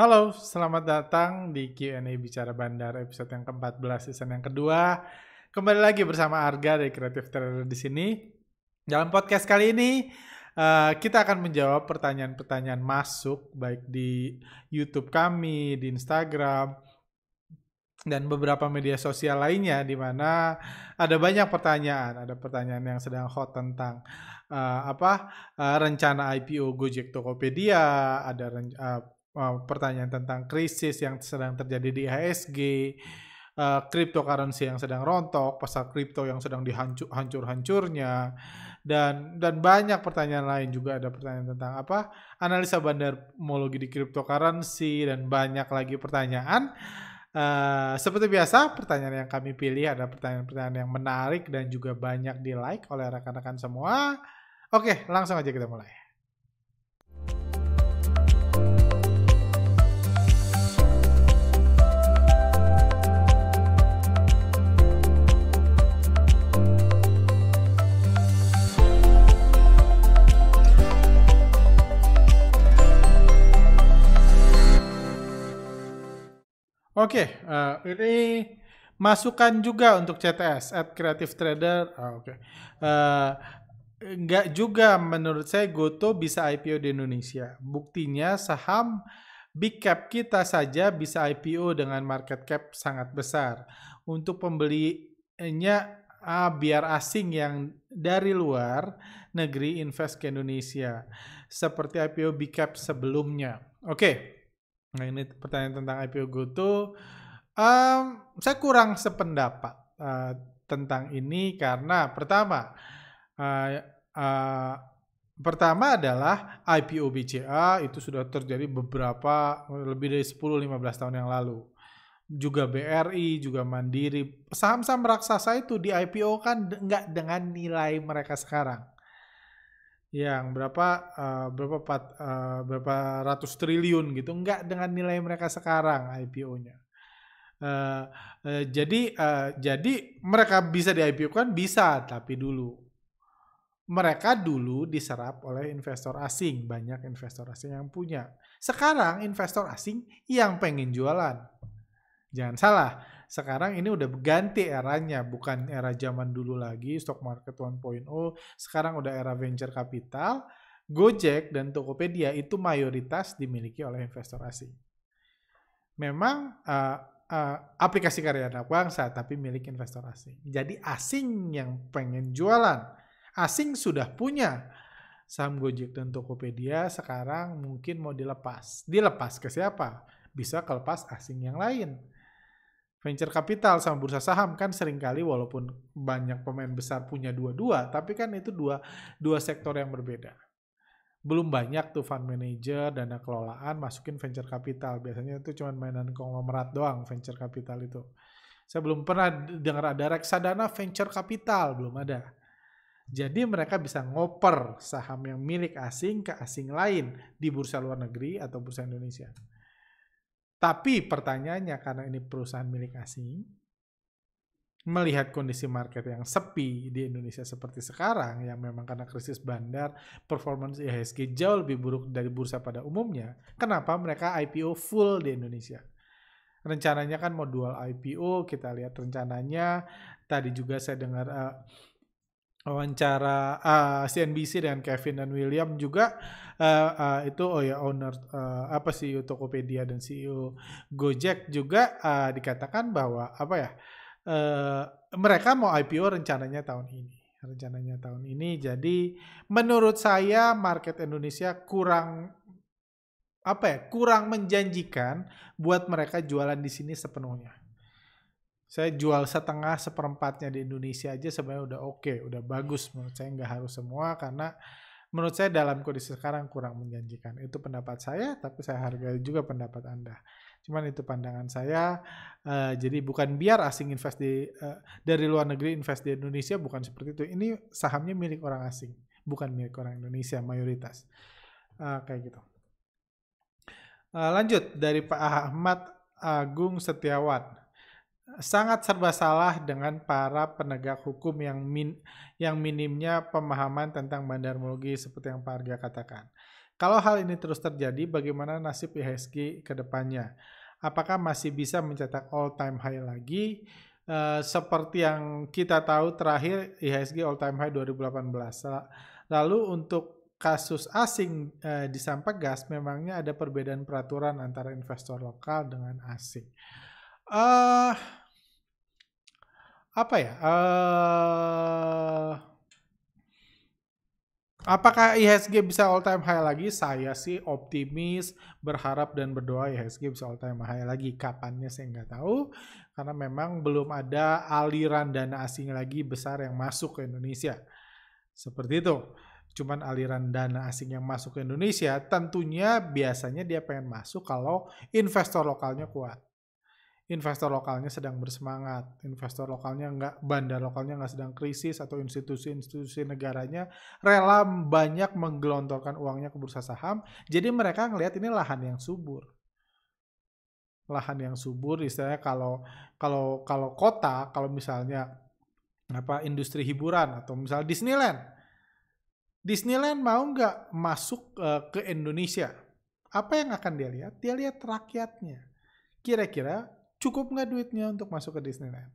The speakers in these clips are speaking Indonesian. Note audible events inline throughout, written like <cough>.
Halo, selamat datang di Q&A Bicara Bandar episode yang ke-14 season yang kedua. Kembali lagi bersama Arga dari Creative Trader di sini. Dalam podcast kali ini uh, kita akan menjawab pertanyaan-pertanyaan masuk baik di YouTube kami, di Instagram, dan beberapa media sosial lainnya di mana ada banyak pertanyaan, ada pertanyaan yang sedang hot tentang uh, apa uh, rencana IPO Gojek Tokopedia, ada uh, pertanyaan tentang krisis yang sedang terjadi di IHSG, eh, cryptocurrency yang sedang rontok, pasar kripto yang sedang dihancur hancurnya dan dan banyak pertanyaan lain juga ada pertanyaan tentang apa analisa bandar bandarmologi di cryptocurrency dan banyak lagi pertanyaan. Uh, seperti biasa, pertanyaan yang kami pilih ada pertanyaan-pertanyaan yang menarik dan juga banyak di like oleh rekan-rekan semua. Oke, langsung aja kita mulai. Oke, okay, uh, eh, ini masukan juga untuk CTS at Creative Trader. Oh, Oke, okay. uh, eh, nggak juga menurut saya Goto bisa IPO di Indonesia. Buktinya saham big cap kita saja bisa IPO dengan market cap sangat besar. Untuk pembelinya uh, biar asing yang dari luar negeri invest ke Indonesia seperti IPO big cap sebelumnya. Oke. Okay. Nah ini pertanyaan tentang IPO GoTo. Um, saya kurang sependapat uh, tentang ini karena pertama, uh, uh, pertama adalah IPO BCA itu sudah terjadi beberapa lebih dari 10-15 tahun yang lalu. Juga BRI, juga Mandiri, saham-saham raksasa itu di IPO kan nggak dengan nilai mereka sekarang yang berapa uh, berapa pat, uh, berapa ratus triliun gitu enggak dengan nilai mereka sekarang IPO-nya. Uh, eh, uh, jadi uh, jadi mereka bisa di IPO kan bisa tapi dulu mereka dulu diserap oleh investor asing banyak investor asing yang punya sekarang investor asing yang pengen jualan jangan salah sekarang ini udah ganti eranya, bukan era zaman dulu lagi, stock market 1.0, sekarang udah era venture capital, Gojek dan Tokopedia itu mayoritas dimiliki oleh investor asing. Memang uh, uh, aplikasi karya anak bangsa tapi milik investor asing. Jadi asing yang pengen jualan, asing sudah punya saham Gojek dan Tokopedia sekarang mungkin mau dilepas. Dilepas ke siapa? Bisa kelepas asing yang lain venture capital sama bursa saham kan seringkali walaupun banyak pemain besar punya dua-dua, tapi kan itu dua dua sektor yang berbeda. Belum banyak tuh fund manager, dana kelolaan masukin venture capital. Biasanya itu cuma mainan konglomerat doang venture capital itu. Saya belum pernah dengar ada reksadana venture capital, belum ada. Jadi mereka bisa ngoper saham yang milik asing ke asing lain di bursa luar negeri atau bursa Indonesia. Tapi pertanyaannya karena ini perusahaan milik asing, melihat kondisi market yang sepi di Indonesia seperti sekarang yang memang karena krisis bandar performance IHSG jauh lebih buruk dari bursa pada umumnya kenapa mereka IPO full di Indonesia rencananya kan mau dual IPO kita lihat rencananya tadi juga saya dengar uh, wawancara uh, ah, CNBC dengan Kevin dan William juga uh, uh, itu oh ya owner uh, apa CEO Tokopedia dan CEO Gojek juga uh, dikatakan bahwa apa ya uh, mereka mau IPO rencananya tahun ini rencananya tahun ini jadi menurut saya market Indonesia kurang apa ya kurang menjanjikan buat mereka jualan di sini sepenuhnya saya jual setengah seperempatnya di Indonesia aja sebenarnya udah oke, okay, udah bagus menurut saya nggak harus semua karena menurut saya dalam kondisi sekarang kurang menjanjikan. Itu pendapat saya, tapi saya hargai juga pendapat Anda. Cuman itu pandangan saya. Uh, jadi bukan biar asing invest di uh, dari luar negeri invest di Indonesia bukan seperti itu. Ini sahamnya milik orang asing, bukan milik orang Indonesia mayoritas. Uh, kayak gitu. Uh, lanjut dari Pak Ahmad Agung Setiawan sangat serba salah dengan para penegak hukum yang min, yang minimnya pemahaman tentang bandarmologi seperti yang Pak Arga katakan. Kalau hal ini terus terjadi, bagaimana nasib IHSG ke depannya? Apakah masih bisa mencetak all time high lagi? E, seperti yang kita tahu terakhir IHSG all time high 2018. Lalu untuk kasus asing e, di Sampegas memangnya ada perbedaan peraturan antara investor lokal dengan asing uh, apa ya? Uh, apakah IHSG bisa all time high lagi? Saya sih optimis, berharap dan berdoa IHSG bisa all time high lagi. Kapannya saya nggak tahu, karena memang belum ada aliran dana asing lagi besar yang masuk ke Indonesia. Seperti itu. Cuman aliran dana asing yang masuk ke Indonesia tentunya biasanya dia pengen masuk kalau investor lokalnya kuat investor lokalnya sedang bersemangat, investor lokalnya nggak, bandar lokalnya nggak sedang krisis atau institusi-institusi negaranya rela banyak menggelontorkan uangnya ke bursa saham. Jadi mereka ngelihat ini lahan yang subur. Lahan yang subur istilahnya kalau kalau kalau kota, kalau misalnya apa industri hiburan atau misalnya Disneyland. Disneyland mau nggak masuk uh, ke Indonesia? Apa yang akan dia lihat? Dia lihat rakyatnya. Kira-kira cukup nggak duitnya untuk masuk ke Disneyland?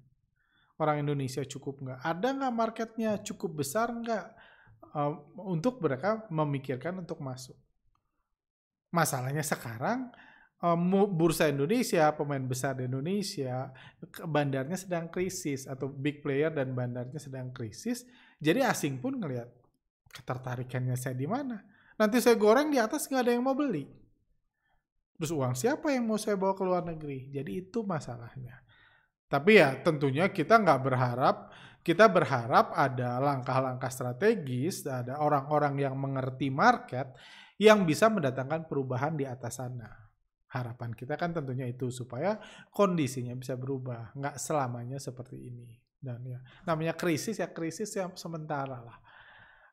Orang Indonesia cukup nggak? Ada nggak marketnya cukup besar nggak uh, untuk mereka memikirkan untuk masuk? Masalahnya sekarang um, bursa Indonesia, pemain besar di Indonesia, bandarnya sedang krisis atau big player dan bandarnya sedang krisis. Jadi asing pun ngelihat ketertarikannya saya di mana. Nanti saya goreng di atas nggak ada yang mau beli terus uang siapa yang mau saya bawa ke luar negeri jadi itu masalahnya tapi ya tentunya kita nggak berharap kita berharap ada langkah-langkah strategis ada orang-orang yang mengerti market yang bisa mendatangkan perubahan di atas sana harapan kita kan tentunya itu supaya kondisinya bisa berubah nggak selamanya seperti ini dan ya namanya krisis ya krisis yang sementara lah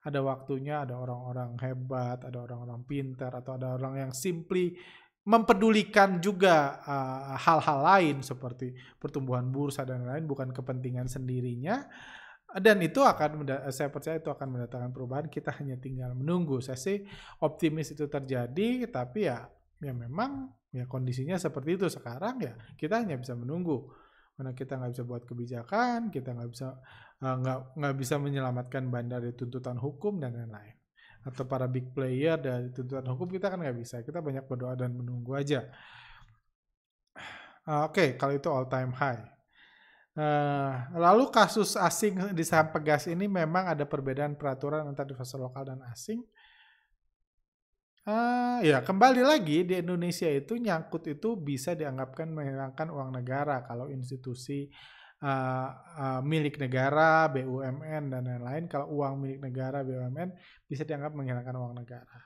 ada waktunya ada orang-orang hebat ada orang-orang pintar atau ada orang yang simply mempedulikan juga eh, hal-hal uh, lain seperti pertumbuhan bursa dan lain bukan kepentingan sendirinya dan itu akan saya percaya itu akan mendatangkan perubahan kita hanya tinggal menunggu saya sih optimis itu terjadi tapi ya ya memang ya kondisinya seperti itu sekarang ya kita hanya bisa menunggu karena kita nggak bisa buat kebijakan kita nggak bisa eh, nggak uh, nggak bisa menyelamatkan bandar dari tuntutan hukum dan lain-lain atau para big player dari tuntutan hukum kita kan nggak bisa. Kita banyak berdoa dan menunggu aja. Ah, oke, okay, kalau itu all time high. Eh, lalu kasus asing di saham pegas ini memang ada perbedaan peraturan antara investor lokal dan asing. Uh, ya kembali lagi di Indonesia itu nyangkut itu bisa dianggapkan menghilangkan uang negara kalau institusi uh, uh, milik negara, BUMN dan lain-lain. Kalau uang milik negara, BUMN bisa dianggap menghilangkan uang negara.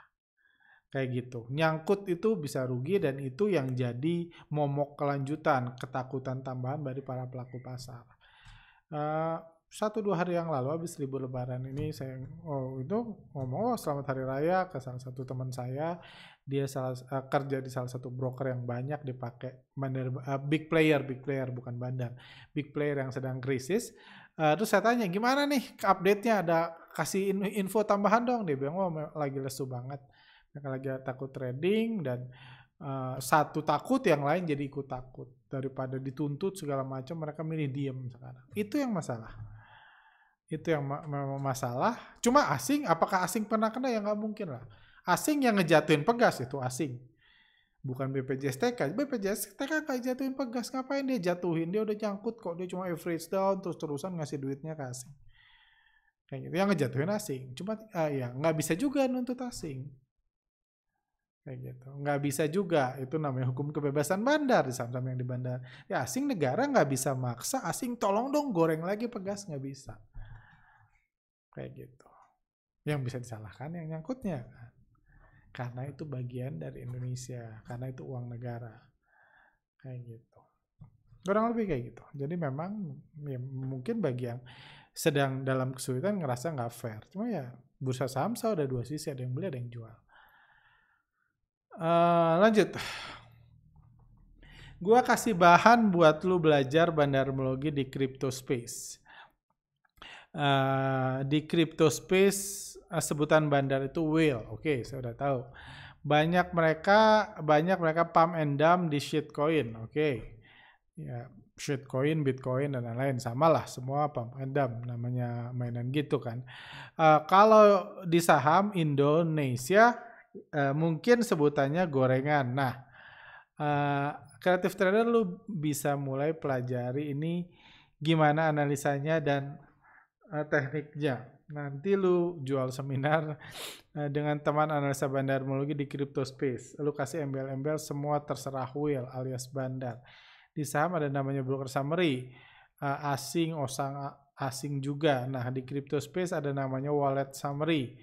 Kayak gitu. Nyangkut itu bisa rugi dan itu yang jadi momok kelanjutan, ketakutan tambahan dari para pelaku pasar. Uh, satu dua hari yang lalu habis libur lebaran ini saya oh itu ngomong oh selamat hari raya ke salah satu teman saya dia salah uh, kerja di salah satu broker yang banyak dipakai bandar uh, big player big player bukan bandar big player yang sedang krisis uh, terus saya tanya gimana nih update nya ada kasih info tambahan dong dia bilang oh lagi lesu banget mereka lagi takut trading dan uh, satu takut yang lain jadi ikut takut daripada dituntut segala macam mereka milih diem sekarang itu yang masalah itu yang memang ma masalah cuma asing apakah asing pernah kena ya nggak mungkin lah asing yang ngejatuhin pegas itu asing bukan BPJS TK BPJS TK kayak jatuhin pegas ngapain dia jatuhin dia udah nyangkut kok dia cuma average down terus terusan ngasih duitnya ke asing kayak gitu yang ngejatuhin asing cuma ah ya nggak bisa juga nuntut asing kayak gitu nggak bisa juga itu namanya hukum kebebasan bandar di sama yang di bandar ya asing negara nggak bisa maksa asing tolong dong goreng lagi pegas nggak bisa kayak gitu yang bisa disalahkan yang nyangkutnya kan karena itu bagian dari Indonesia, karena itu uang negara. Kayak gitu. Kurang lebih kayak gitu. Jadi memang ya, mungkin bagi yang sedang dalam kesulitan ngerasa nggak fair. Cuma ya bursa saham saya ada dua sisi, ada yang beli, ada yang jual. Uh, lanjut. Gua kasih bahan buat lu belajar bandarmologi di crypto space. Uh, di crypto space Eh, sebutan bandar itu will. Oke, okay, saya udah tahu. Banyak mereka banyak mereka pump and dump di shitcoin. Oke. Okay. Ya, shitcoin, bitcoin dan lain-lain sama lah semua pump and dump namanya mainan gitu kan. Uh, kalau di saham Indonesia uh, mungkin sebutannya gorengan. Nah, uh, creative trader lu bisa mulai pelajari ini gimana analisanya dan uh, tekniknya nanti lu jual seminar eh, dengan teman analisa bandar mulugi di crypto space. Lu kasih embel-embel semua terserah Will alias bandar. Di saham ada namanya broker summary, eh, asing, osang asing juga. Nah, di crypto space ada namanya wallet summary.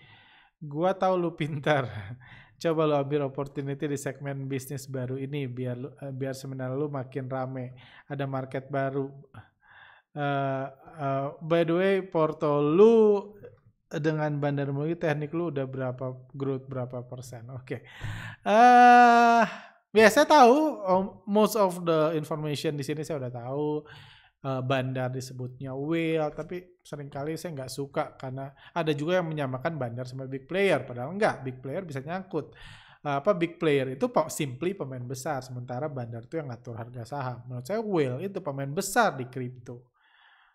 Gua tahu lu pintar. <laughs> Coba lu ambil opportunity di segmen bisnis baru ini biar lu, eh, biar seminar lu makin rame. Ada market baru uh, uh, by the way Porto lu dengan Bandar Muli teknik lu udah berapa growth berapa persen oke okay. uh, eh, ya saya tahu most of the information di sini saya udah tahu uh, bandar disebutnya whale tapi seringkali saya nggak suka karena ada juga yang menyamakan bandar sama big player padahal nggak. big player bisa nyangkut uh, apa big player itu simply pemain besar sementara bandar itu yang ngatur harga saham menurut saya whale itu pemain besar di kripto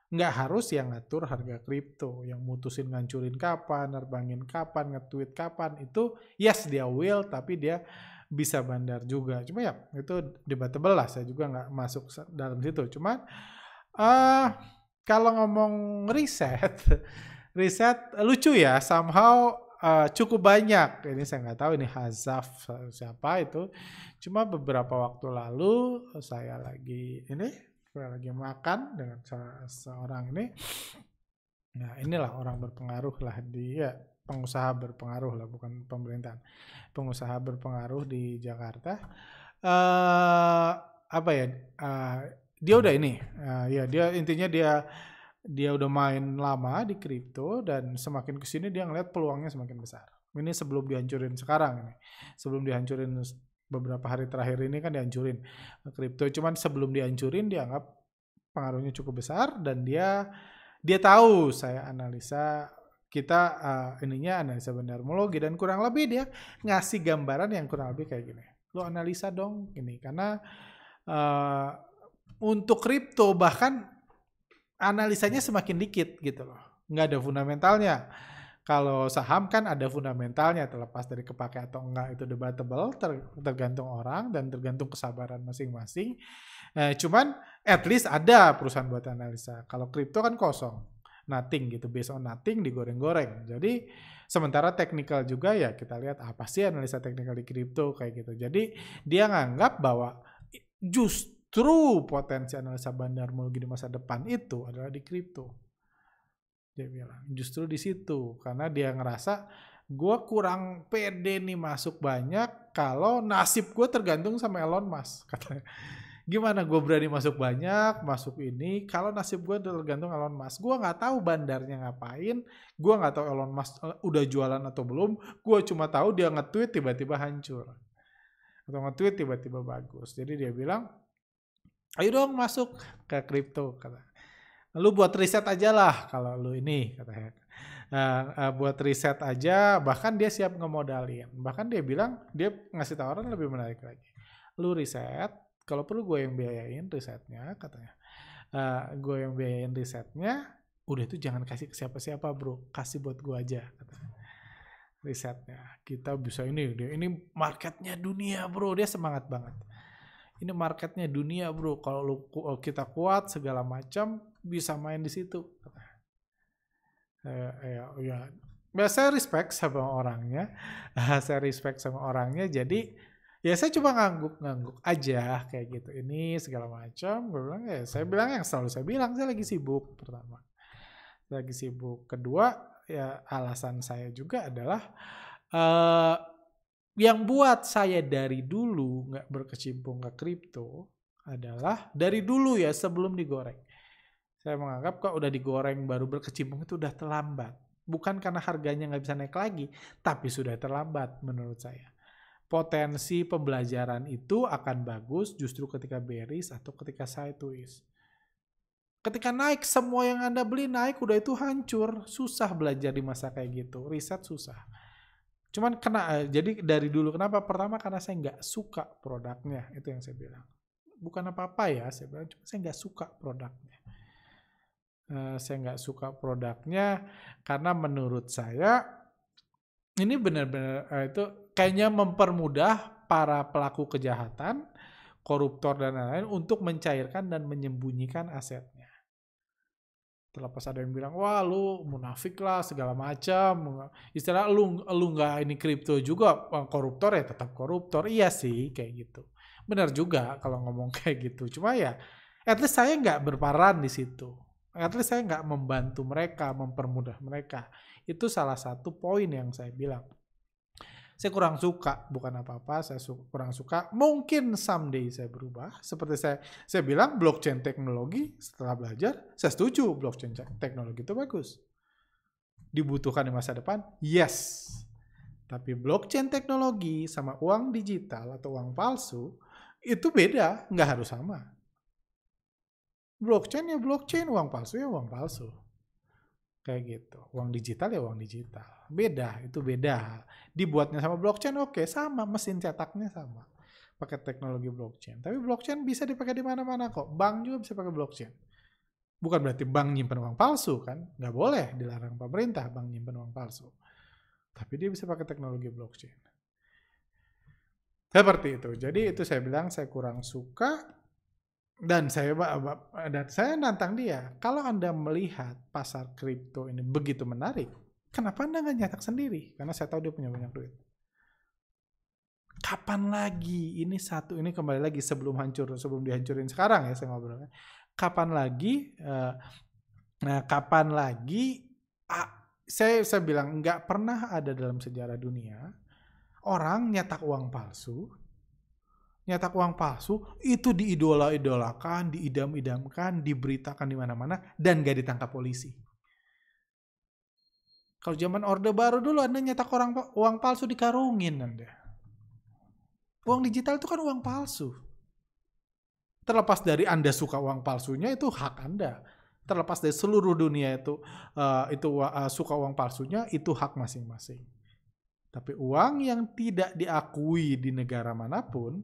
nggak harus yang ngatur harga kripto, yang mutusin ngancurin kapan, nerbangin kapan, nge-tweet kapan, itu yes dia will, tapi dia bisa bandar juga. Cuma ya itu debatable lah, saya juga nggak masuk dalam situ. cuma uh, kalau ngomong riset, <laughs> riset lucu ya, somehow uh, cukup banyak. Ini saya nggak tahu ini Hazaf siapa itu. Cuma beberapa waktu lalu saya lagi ini saya lagi makan dengan seorang ini nah inilah orang berpengaruh lah dia ya, pengusaha berpengaruh lah bukan pemerintahan pengusaha berpengaruh di Jakarta uh, apa ya uh, dia udah ini uh, ya dia intinya dia dia udah main lama di kripto dan semakin kesini dia ngeliat peluangnya semakin besar ini sebelum dihancurin sekarang ini sebelum dihancurin beberapa hari terakhir ini kan dihancurin eh, kripto cuman sebelum dihancurin dianggap pengaruhnya cukup besar dan dia dia tahu saya analisa kita uh, ininya analisa bendarmologi dan kurang lebih dia ngasih gambaran yang kurang lebih kayak gini lo analisa dong ini karena uh, untuk kripto bahkan analisanya semakin dikit gitu loh nggak ada fundamentalnya kalau saham kan ada fundamentalnya terlepas dari kepakai atau enggak itu debatable ter, tergantung orang dan tergantung kesabaran masing-masing. Eh, cuman at least ada perusahaan buat analisa. Kalau kripto kan kosong. Nothing gitu, based on nothing digoreng-goreng. Jadi sementara teknikal juga ya kita lihat apa ah, sih analisa teknikal di kripto kayak gitu. Jadi dia nganggap bahwa justru potensi analisa bandar mulgi di masa depan itu adalah di kripto dia bilang justru di situ karena dia ngerasa gue kurang pede nih masuk banyak kalau nasib gue tergantung sama Elon Musk <laughs> katanya gimana gue berani masuk banyak masuk ini kalau nasib gue tergantung Elon Mas gue nggak tahu bandarnya ngapain gue nggak tahu Elon Mas eh, udah jualan atau belum gue cuma tahu dia nge-tweet tiba-tiba hancur atau nge-tweet tiba-tiba bagus jadi dia bilang ayo dong masuk ke crypto kata lu buat riset aja lah kalau lu ini katanya uh, uh, buat riset aja bahkan dia siap ngemodalin bahkan dia bilang dia ngasih tawaran lebih menarik lagi lu riset kalau perlu gue yang biayain risetnya katanya uh, eh, gue yang biayain risetnya udah itu jangan kasih ke siapa-siapa bro kasih buat gue aja katanya risetnya kita bisa ini dia ini marketnya dunia bro dia semangat banget ini marketnya dunia bro kalau eh, kita kuat segala macam bisa main di situ. Eh, ya, ya. ya saya respect sama orangnya, <laughs> saya respect sama orangnya. Jadi ya saya cuma ngangguk-ngangguk aja kayak gitu ini segala macam. Gue bilang ya saya bilang yang selalu saya bilang saya lagi sibuk pertama, saya lagi sibuk. Kedua ya alasan saya juga adalah uh, yang buat saya dari dulu nggak berkecimpung ke kripto adalah dari dulu ya sebelum digoreng saya menganggap kok udah digoreng baru berkecimpung itu udah terlambat. Bukan karena harganya nggak bisa naik lagi, tapi sudah terlambat menurut saya. Potensi pembelajaran itu akan bagus justru ketika beris atau ketika sideways. Ketika naik, semua yang Anda beli naik, udah itu hancur. Susah belajar di masa kayak gitu. Riset susah. Cuman kena, eh, jadi dari dulu kenapa? Pertama karena saya nggak suka produknya, itu yang saya bilang. Bukan apa-apa ya, saya bilang, cuma saya nggak suka produknya. Eh, saya nggak suka produknya karena menurut saya ini benar-benar eh, itu kayaknya mempermudah para pelaku kejahatan, koruptor dan lain-lain untuk mencairkan dan menyembunyikan asetnya. Terlepas ada yang bilang, wah lu munafik lah segala macam. Istilah lu lu nggak ini kripto juga eh, koruptor ya tetap koruptor. Iya sih kayak gitu. Benar juga kalau ngomong <laughs> kayak gitu. Cuma ya, at least saya nggak berparan di situ at least saya nggak membantu mereka, mempermudah mereka. Itu salah satu poin yang saya bilang. Saya kurang suka, bukan apa-apa, saya su kurang suka. Mungkin someday saya berubah. Seperti saya saya bilang blockchain teknologi setelah belajar, saya setuju blockchain teknologi itu bagus. Dibutuhkan di masa depan? Yes. Tapi blockchain teknologi sama uang digital atau uang palsu itu beda, nggak harus sama blockchain ya blockchain, uang palsu ya uang palsu. Kayak gitu. Uang digital ya uang digital. Beda, itu beda. Dibuatnya sama blockchain oke, okay, sama mesin cetaknya sama. Pakai teknologi blockchain. Tapi blockchain bisa dipakai di mana-mana kok. Bank juga bisa pakai blockchain. Bukan berarti bank nyimpen uang palsu kan? Nggak boleh, dilarang pemerintah bank nyimpen uang palsu. Tapi dia bisa pakai teknologi blockchain. Seperti itu. Jadi itu saya bilang saya kurang suka dan saya dan saya nantang dia kalau anda melihat pasar kripto ini begitu menarik kenapa anda nggak nyetak sendiri karena saya tahu dia punya banyak duit kapan lagi ini satu ini kembali lagi sebelum hancur sebelum dihancurin sekarang ya saya ngobrolnya kapan lagi uh, nah kapan lagi ah, saya saya bilang nggak pernah ada dalam sejarah dunia orang nyetak uang palsu nyetak uang palsu itu diidola-idolakan, diidam-idamkan, diberitakan di mana-mana dan gak ditangkap polisi. Kalau zaman Orde Baru dulu Anda nyetak orang uang palsu dikarungin Anda. Uang digital itu kan uang palsu. Terlepas dari Anda suka uang palsunya itu hak Anda. Terlepas dari seluruh dunia itu uh, itu uh, suka uang palsunya itu hak masing-masing. Tapi uang yang tidak diakui di negara manapun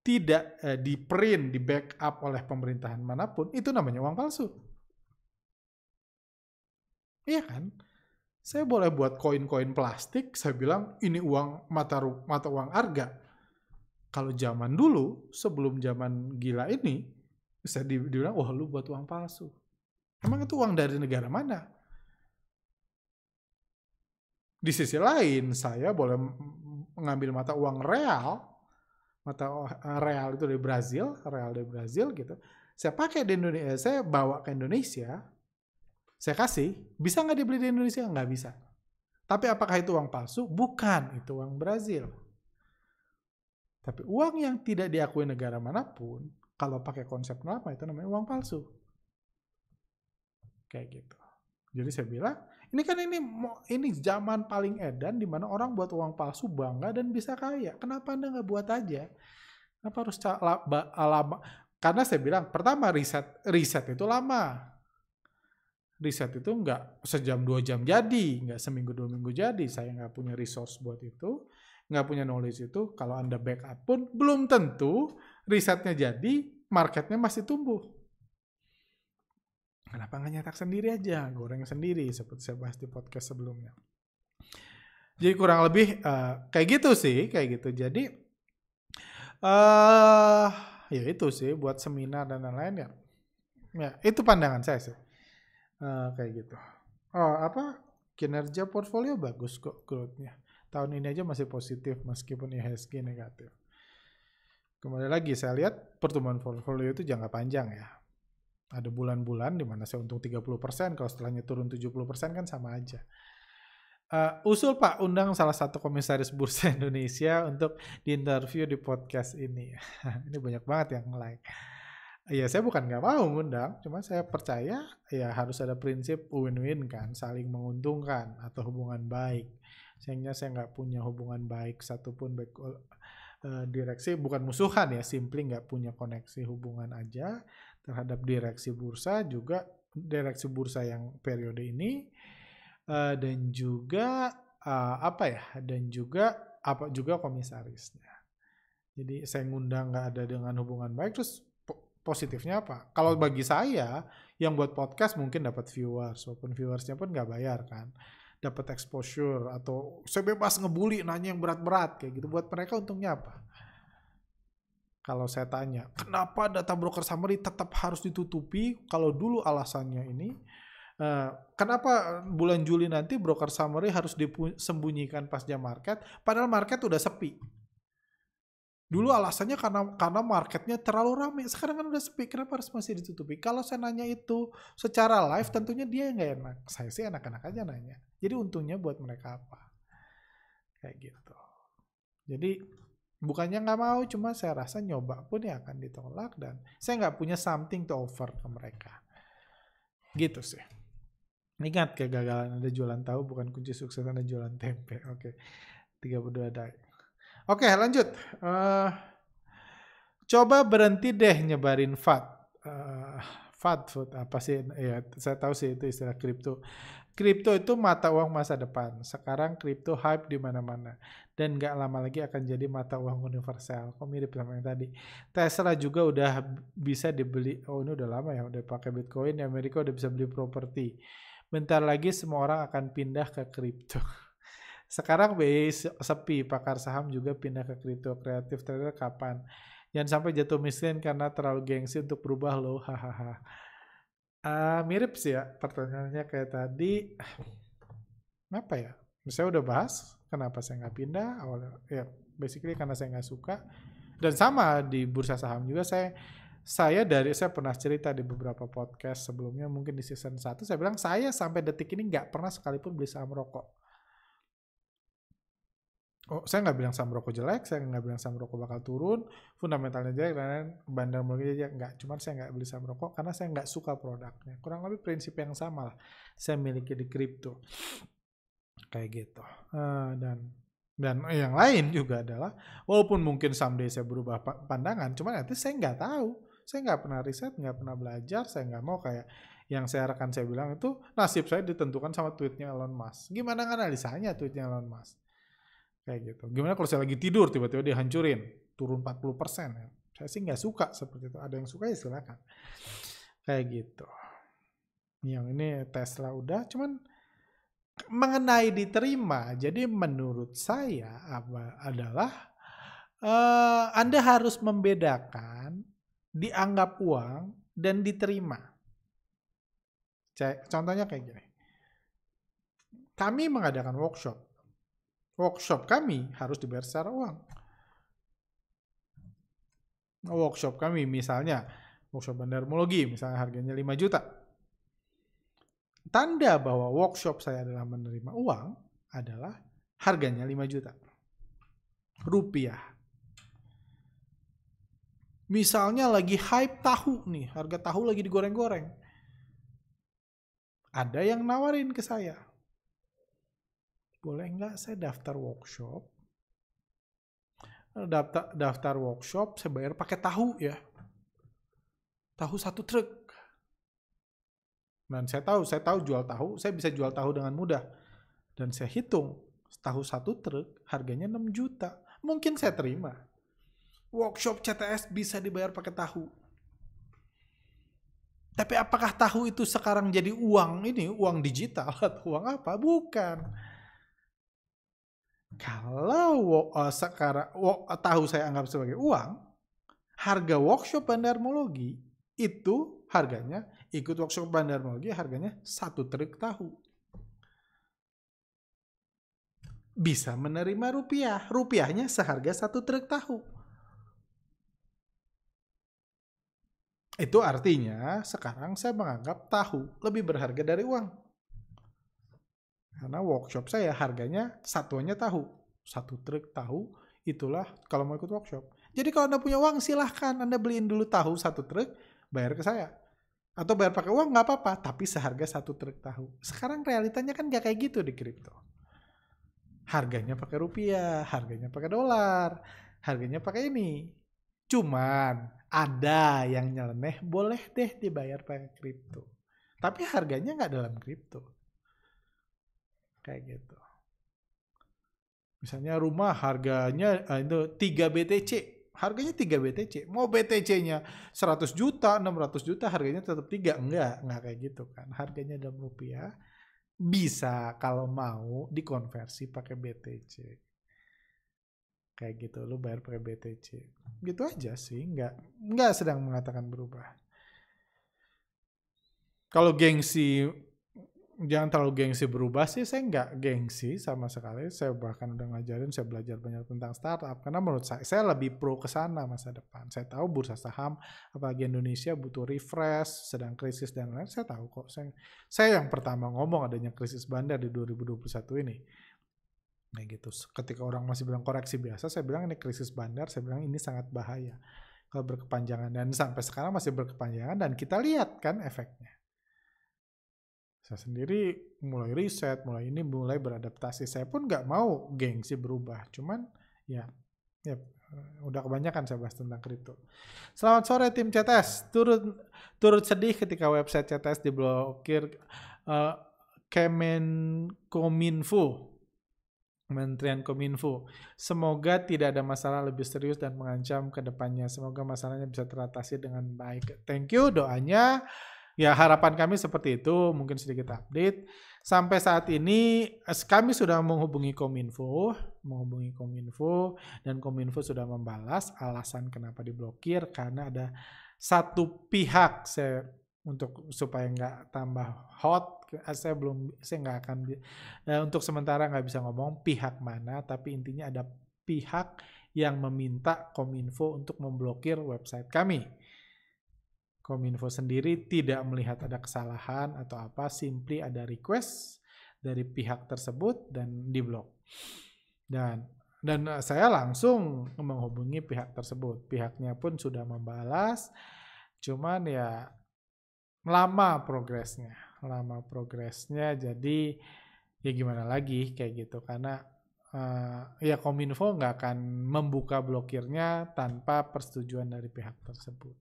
tidak eh, di print, di backup oleh pemerintahan manapun, itu namanya uang palsu. Iya kan? Saya boleh buat koin-koin plastik, saya bilang ini uang mata mata uang harga. Kalau zaman dulu, sebelum zaman gila ini, bisa dibilang, wah lu buat uang palsu. Emang itu uang dari negara mana? Di sisi lain, saya boleh mengambil mata uang real, mata eh, real itu dari Brazil, real dari Brazil gitu. Saya pakai di Indonesia, eh, saya bawa ke Indonesia, saya kasih, bisa nggak dibeli di Indonesia? Nggak bisa. Tapi apakah itu uang palsu? Bukan, itu uang Brazil. Tapi uang yang tidak diakui negara manapun, kalau pakai konsep lama itu namanya uang palsu. Kayak gitu. Jadi saya bilang, ini kan ini ini zaman paling edan di mana orang buat uang palsu bangga dan bisa kaya. Kenapa Anda nggak buat aja? Kenapa harus lama? Karena saya bilang, pertama riset riset itu lama. Riset itu nggak sejam dua jam jadi, nggak seminggu dua minggu jadi. Saya nggak punya resource buat itu, nggak punya knowledge itu. Kalau Anda backup pun belum tentu risetnya jadi, marketnya masih tumbuh Kenapa nggak nyetak sendiri aja, goreng sendiri seperti saya bahas di podcast sebelumnya. Jadi kurang lebih uh, kayak gitu sih, kayak gitu. Jadi uh, ya itu sih buat seminar dan lain-lain ya. Ya, itu pandangan saya sih. Uh, kayak gitu. Oh, apa kinerja portfolio bagus kok growth-nya. Tahun ini aja masih positif meskipun IHSG negatif. Kembali lagi saya lihat pertumbuhan portfolio itu jangka panjang ya. Ada bulan-bulan di mana saya untung 30%, kalau setelahnya turun 70% kan sama aja. Uh, usul Pak undang salah satu komisaris Bursa <laughs> Indonesia untuk diinterview di podcast ini. <laughs> ini banyak banget yang like. Ya saya bukan nggak mau ngundang, cuma saya percaya ya harus ada prinsip win-win kan, saling menguntungkan atau hubungan baik. Sayangnya saya nggak punya hubungan baik satupun baik uh, direksi bukan musuhan ya, simply nggak punya koneksi hubungan aja terhadap direksi bursa juga direksi bursa yang periode ini uh, dan juga uh, apa ya dan juga apa juga komisarisnya. Jadi saya ngundang nggak ada dengan hubungan baik terus positifnya apa? Kalau bagi saya yang buat podcast mungkin dapat viewers walaupun viewersnya pun nggak bayar kan dapat exposure atau saya bebas ngebully nanya yang berat-berat kayak gitu buat mereka untungnya apa? kalau saya tanya, kenapa data broker summary tetap harus ditutupi kalau dulu alasannya ini? Uh, kenapa bulan Juli nanti broker summary harus disembunyikan pas jam market, padahal market udah sepi? Dulu alasannya karena karena marketnya terlalu ramai. Sekarang kan udah sepi, kenapa harus masih ditutupi? Kalau saya nanya itu secara live, tentunya dia nggak enak. Saya sih enak-enak aja nanya. Jadi untungnya buat mereka apa? Kayak gitu. Jadi Bukannya nggak mau, cuma saya rasa nyoba pun ya akan ditolak dan saya nggak punya something to offer ke mereka. Gitu sih. Ingat kegagalan ada jualan tahu bukan kunci sukses ada jualan tempe. Oke. Okay. 32 day. Oke, okay, lanjut. Uh, coba berhenti deh nyebarin fat. Uh, fat food apa sih? Ya, saya tahu sih itu istilah kripto kripto itu mata uang masa depan. Sekarang kripto hype di mana-mana. Dan nggak lama lagi akan jadi mata uang universal. Kok mirip sama yang tadi. Tesla juga udah bisa dibeli, oh ini udah lama ya, udah pakai Bitcoin. Di Amerika udah bisa beli properti. Bentar lagi semua orang akan pindah ke kripto. <laughs> Sekarang BI sepi, pakar saham juga pindah ke kripto. Kreatif trader kapan? Jangan sampai jatuh miskin karena terlalu gengsi untuk berubah loh, <laughs> hahaha. Uh, mirip sih ya pertanyaannya kayak tadi. <sighs> Kenapa ya? Saya udah bahas kenapa saya nggak pindah awalnya. Ya basically karena saya nggak suka. Dan sama di bursa saham juga saya saya dari saya pernah cerita di beberapa podcast sebelumnya mungkin di season 1 saya bilang saya sampai detik ini nggak pernah sekalipun beli saham rokok oh, saya nggak bilang saham rokok jelek, saya nggak bilang saham rokok bakal turun, fundamentalnya jelek, dan bandar mulai jelek, nggak. Cuman saya nggak beli saham rokok karena saya nggak suka produknya. Kurang lebih prinsip yang sama lah saya miliki di kripto. Kayak gitu. Eh, dan dan yang lain juga adalah, walaupun mungkin someday saya berubah pandangan, cuman nanti saya nggak tahu. Saya nggak pernah riset, nggak pernah belajar, saya nggak mau kayak yang saya rekan saya bilang itu nasib saya ditentukan sama tweetnya Elon Musk. Gimana analisanya tweetnya Elon Musk? Kayak gitu. Gimana kalau saya lagi tidur tiba-tiba dia hancurin, turun 40 persen. Ya. Saya sih nggak suka seperti itu. Ada yang suka ya silakan. Kayak gitu. Yang ini Tesla udah, cuman mengenai diterima. Jadi menurut saya apa adalah uh, Anda harus membedakan dianggap uang dan diterima. Contohnya kayak gini. Kami mengadakan workshop workshop kami harus dibayar secara uang. Workshop kami misalnya, workshop bandarmologi misalnya harganya 5 juta. Tanda bahwa workshop saya adalah menerima uang adalah harganya 5 juta. Rupiah. Misalnya lagi hype tahu nih, harga tahu lagi digoreng-goreng. Ada yang nawarin ke saya boleh nggak saya daftar workshop? Daftar, daftar workshop, saya bayar pakai tahu ya. Tahu satu truk. Dan saya tahu, saya tahu jual tahu, saya bisa jual tahu dengan mudah. Dan saya hitung, tahu satu truk harganya 6 juta. Mungkin saya terima. Workshop CTS bisa dibayar pakai tahu. Tapi apakah tahu itu sekarang jadi uang ini, uang digital atau uang apa? Bukan. Kalau eh, sekarang eh, tahu saya anggap sebagai uang, harga workshop bandarmologi itu harganya ikut workshop bandarmologi harganya satu trik tahu. Bisa menerima rupiah, rupiahnya seharga satu trik tahu. Itu artinya sekarang saya menganggap tahu lebih berharga dari uang. Karena workshop saya harganya satuannya tahu. Satu truk tahu, itulah kalau mau ikut workshop. Jadi kalau Anda punya uang silahkan Anda beliin dulu tahu satu truk, bayar ke saya. Atau bayar pakai uang nggak apa-apa, tapi seharga satu truk tahu. Sekarang realitanya kan nggak kayak gitu di kripto. Harganya pakai rupiah, harganya pakai dolar, harganya pakai ini. Cuman ada yang nyeleneh boleh deh dibayar pakai kripto. Tapi harganya nggak dalam kripto. Kayak gitu. Misalnya rumah harganya eh, itu 3 BTC. Harganya 3 BTC. Mau BTC-nya 100 juta, 600 juta harganya tetap 3. Enggak, enggak kayak gitu kan. Harganya dalam rupiah bisa kalau mau dikonversi pakai BTC. Kayak gitu, lu bayar pakai BTC. Gitu aja sih, enggak, enggak sedang mengatakan berubah. Kalau gengsi jangan terlalu gengsi berubah sih saya nggak gengsi sama sekali saya bahkan udah ngajarin saya belajar banyak tentang startup karena menurut saya saya lebih pro ke sana masa depan saya tahu bursa saham apalagi Indonesia butuh refresh sedang krisis dan lain saya tahu kok saya saya yang pertama ngomong adanya krisis bandar di 2021 ini nah, gitu ketika orang masih bilang koreksi biasa saya bilang ini krisis bandar saya bilang ini sangat bahaya kalau berkepanjangan dan sampai sekarang masih berkepanjangan dan kita lihat kan efeknya saya sendiri mulai riset, mulai ini, mulai beradaptasi. Saya pun nggak mau gengsi berubah. Cuman ya, ya eh, udah kebanyakan saya bahas tentang kripto. Selamat sore tim CTS. Turut turut sedih ketika website CTS diblokir uh, eh, Kemenkominfo. Kementerian Kominfo. Semoga tidak ada masalah lebih serius dan mengancam ke depannya. Semoga masalahnya bisa teratasi dengan baik. Thank you doanya. Ya harapan kami seperti itu, mungkin sedikit update. Sampai saat ini eh, kami sudah menghubungi Kominfo, menghubungi Kominfo dan Kominfo sudah membalas alasan kenapa diblokir karena ada satu pihak saya untuk supaya nggak tambah hot eh, saya belum saya nggak akan eh, untuk sementara nggak bisa ngomong pihak mana tapi intinya ada pihak yang meminta kominfo untuk memblokir website kami Kominfo sendiri tidak melihat ada kesalahan atau apa, simply ada request dari pihak tersebut dan diblok. Dan dan eh, saya langsung menghubungi pihak tersebut. Pihaknya pun sudah membalas, cuman ya lama progresnya, lama progresnya. Jadi ya gimana lagi kayak gitu karena uh, ya Kominfo nggak akan membuka blokirnya tanpa persetujuan dari pihak tersebut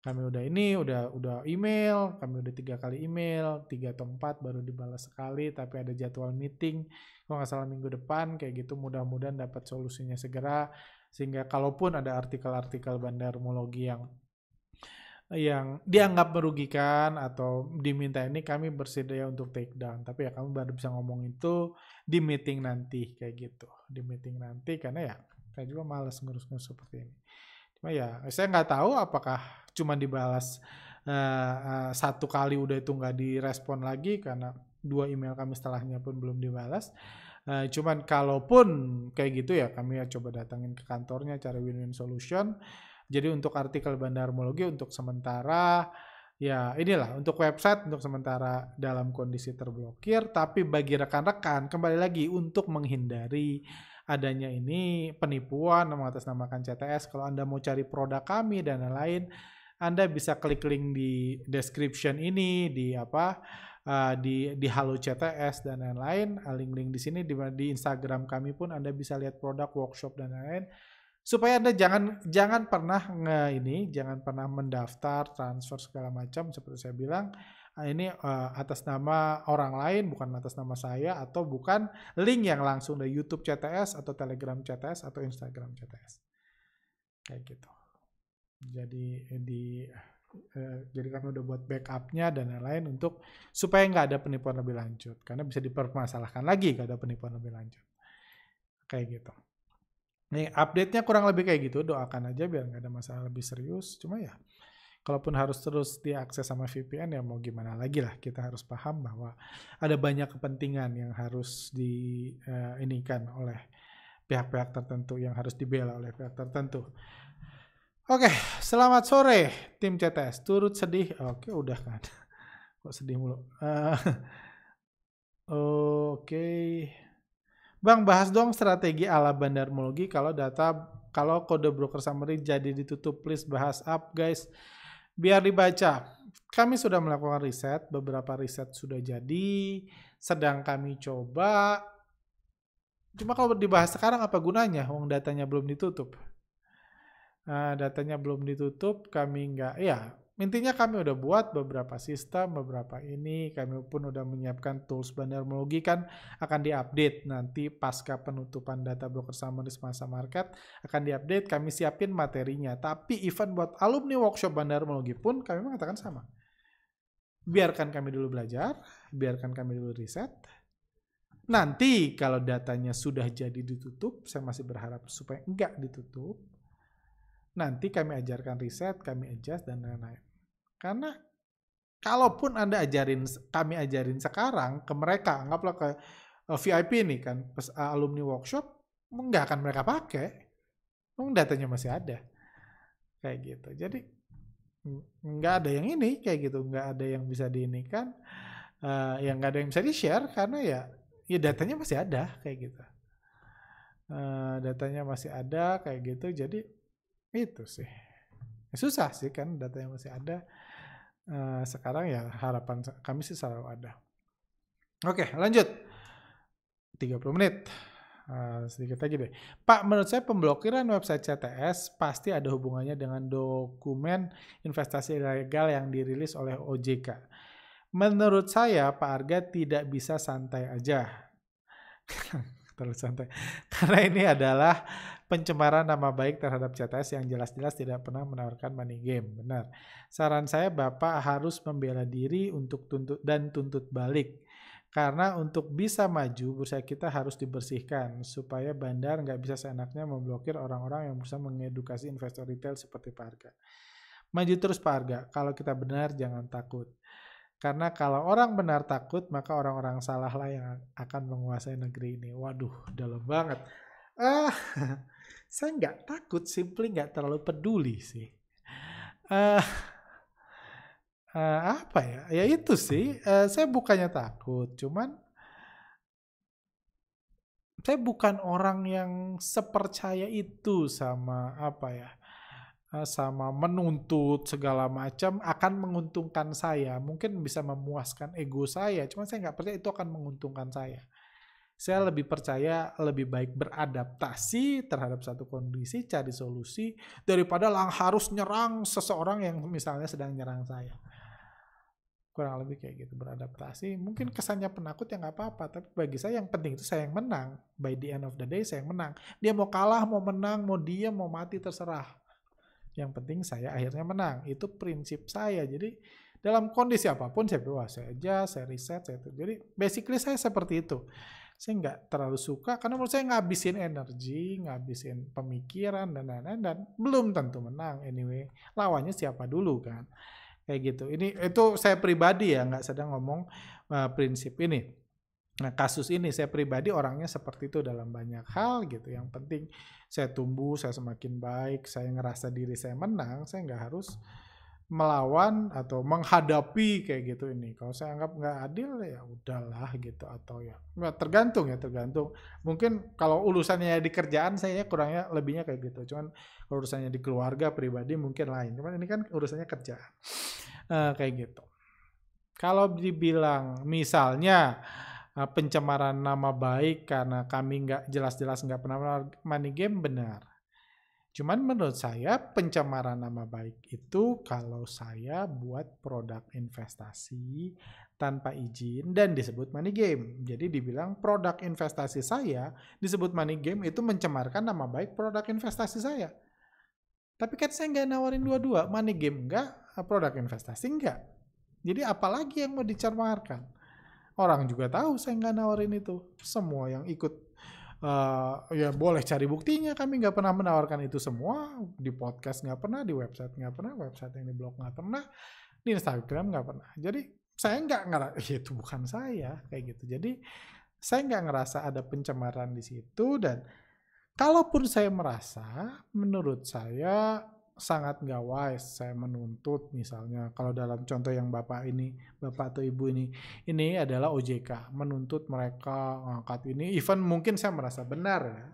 kami udah ini udah udah email kami udah tiga kali email tiga atau empat baru dibalas sekali tapi ada jadwal meeting kalau nggak salah minggu depan kayak gitu mudah-mudahan dapat solusinya segera sehingga kalaupun ada artikel-artikel bandarmologi yang yang dianggap merugikan atau diminta ini kami bersedia untuk take down tapi ya kamu baru bisa ngomong itu di meeting nanti kayak gitu di meeting nanti karena ya saya juga males ngurus-ngurus seperti ini Cuma ya saya nggak tahu apakah cuma dibalas uh, uh, satu kali udah itu nggak direspon lagi karena dua email kami setelahnya pun belum dibalas. Uh, cuman kalaupun kayak gitu ya kami ya coba datangin ke kantornya cari win-win solution. Jadi untuk artikel bandarmologi untuk sementara ya inilah untuk website untuk sementara dalam kondisi terblokir tapi bagi rekan-rekan kembali lagi untuk menghindari adanya ini penipuan mengatasnamakan CTS. Kalau Anda mau cari produk kami dan lain-lain, Anda bisa klik link di description ini di apa uh, di di Halo CTS dan lain-lain. Eh, link-link di sini di, di Instagram kami pun Anda bisa lihat produk workshop dan lain-lain. Supaya Anda jangan jangan pernah nge ini, jangan pernah mendaftar, transfer segala macam seperti saya bilang Ah, ini uh, atas nama orang lain bukan atas nama saya atau bukan link yang langsung dari YouTube CTS atau Telegram CTS atau Instagram CTS kayak gitu jadi di eh, jadi kami udah buat backupnya dan lain-lain untuk supaya nggak ada penipuan lebih lanjut karena bisa dipermasalahkan lagi kalau ada penipuan lebih lanjut kayak gitu nih update-nya kurang lebih kayak gitu doakan aja biar nggak ada masalah lebih serius cuma ya kalaupun harus terus diakses sama VPN ya mau gimana lagi lah kita harus paham bahwa ada banyak kepentingan yang harus di uh, eh, ini oleh pihak-pihak tertentu yang harus dibela oleh pihak tertentu. Oke, okay, selamat sore tim CTS. Turut sedih. Oke, okay, udah kan. <laughs> Kok sedih mulu. Uh, Oke. Okay. Bang, bahas dong strategi ala bandarmologi kalau data kalau kode broker summary jadi ditutup please bahas up guys biar dibaca. Kami sudah melakukan riset, beberapa riset sudah jadi, sedang kami coba. Cuma kalau dibahas sekarang apa gunanya? Wong datanya belum ditutup. Nah, datanya belum ditutup, kami nggak, ya Intinya kami udah buat beberapa sistem, beberapa ini, kami pun udah menyiapkan tools bandarmologi kan akan diupdate nanti pasca penutupan data broker saham di semasa market akan diupdate, kami siapin materinya. Tapi event buat alumni workshop bandarmologi pun kami mengatakan sama. Biarkan kami dulu belajar, biarkan kami dulu riset. Nanti kalau datanya sudah jadi ditutup, saya masih berharap supaya enggak ditutup. Nanti kami ajarkan riset, kami adjust, dan lain-lain. Karena kalaupun Anda ajarin, kami ajarin sekarang ke mereka, anggaplah ke eh, VIP ini kan, eh, alumni workshop, nggak akan mereka pakai. Datanya masih ada. Kayak gitu. Jadi nggak ada yang ini kayak gitu nggak ada yang bisa di diinikan uh, eh, yang nggak ada yang bisa di share karena ya ya datanya masih ada kayak gitu uh, datanya masih ada kayak gitu jadi itu sih susah sih kan datanya masih ada Eh, sekarang ya harapan kami sih selalu ada. Oke, lanjut. 30 menit. Uh, sedikit lagi deh. Pak, menurut saya pemblokiran website CTS pasti ada hubungannya dengan dokumen investasi ilegal yang dirilis oleh OJK. Menurut saya, Pak Arga tidak bisa santai aja. <laughs> terlalu santai. <laughs> Karena ini adalah pencemaran nama baik terhadap CTS yang jelas-jelas tidak pernah menawarkan money game. Benar. Saran saya Bapak harus membela diri untuk tuntut dan tuntut balik. Karena untuk bisa maju, bursa kita harus dibersihkan supaya bandar nggak bisa seenaknya memblokir orang-orang yang bisa mengedukasi investor retail seperti Pak Arga. Maju terus Pak Arga, kalau kita benar jangan takut. Karena kalau orang benar takut, maka orang-orang salahlah yang akan menguasai negeri ini. Waduh, dalam banget. Ah, <laughs> saya nggak takut, simply nggak terlalu peduli sih. Ah, ah apa ya? Ya itu sih. Eh, saya bukannya takut, cuman saya bukan orang yang sepercaya itu sama apa ya Eh, sama menuntut segala macam akan menguntungkan saya. Mungkin bisa memuaskan ego saya, cuman saya nggak percaya itu akan menguntungkan saya. Saya lebih percaya lebih baik beradaptasi terhadap satu kondisi, cari solusi daripada lang harus nyerang seseorang yang misalnya sedang nyerang saya. Kurang lebih kayak gitu beradaptasi. Mungkin kesannya penakut ya nggak apa-apa, tapi bagi saya yang penting itu saya yang menang. By the end of the day saya yang menang. Dia mau kalah, mau menang, mau dia mau mati terserah yang penting saya akhirnya menang. Itu prinsip saya. Jadi dalam kondisi apapun saya bawa, saya aja saya riset saya itu. Jadi basically saya seperti itu. Saya nggak terlalu suka karena menurut saya ngabisin energi, ngabisin pemikiran dan lain-lain dan belum tentu menang anyway. Lawannya siapa dulu kan? Kayak gitu. Ini itu saya pribadi ya nggak sedang ngomong uh, prinsip ini. Nah, kasus ini saya pribadi orangnya seperti itu dalam banyak hal gitu. Yang penting saya tumbuh, saya semakin baik, saya ngerasa diri saya menang, saya nggak harus melawan atau menghadapi kayak gitu ini. Kalau saya anggap nggak adil ya udahlah gitu atau ya nggak tergantung ya tergantung. Mungkin kalau urusannya di kerjaan saya kurangnya lebihnya kayak gitu. Cuman urusannya di keluarga pribadi mungkin lain. Cuman ini kan urusannya kerja uh, eh, kayak gitu. Kalau dibilang misalnya Eh, pencemaran nama baik karena kami nggak jelas-jelas nggak pernah money game benar. Cuman menurut saya pencemaran nama baik itu kalau saya buat produk investasi tanpa izin dan disebut money game. Jadi dibilang produk investasi saya disebut money game itu mencemarkan nama baik produk investasi saya. Tapi kan saya nggak nawarin dua-dua, money game nggak, eh, produk investasi nggak. Jadi apalagi yang mau dicemarkan? orang juga tahu saya nggak nawarin itu. Semua yang ikut uh, ya boleh cari buktinya kami nggak pernah menawarkan itu semua di podcast nggak pernah di website nggak pernah website yang di blog nggak pernah di Instagram nggak pernah jadi saya nggak ngerasa <laughs> ya itu bukan saya kayak gitu jadi saya nggak ngerasa ada pencemaran di situ dan kalaupun saya merasa menurut saya sangat nggak wise saya menuntut misalnya kalau dalam contoh yang bapak ini bapak atau ibu ini ini adalah OJK menuntut mereka angkat ini even mungkin saya merasa benar ya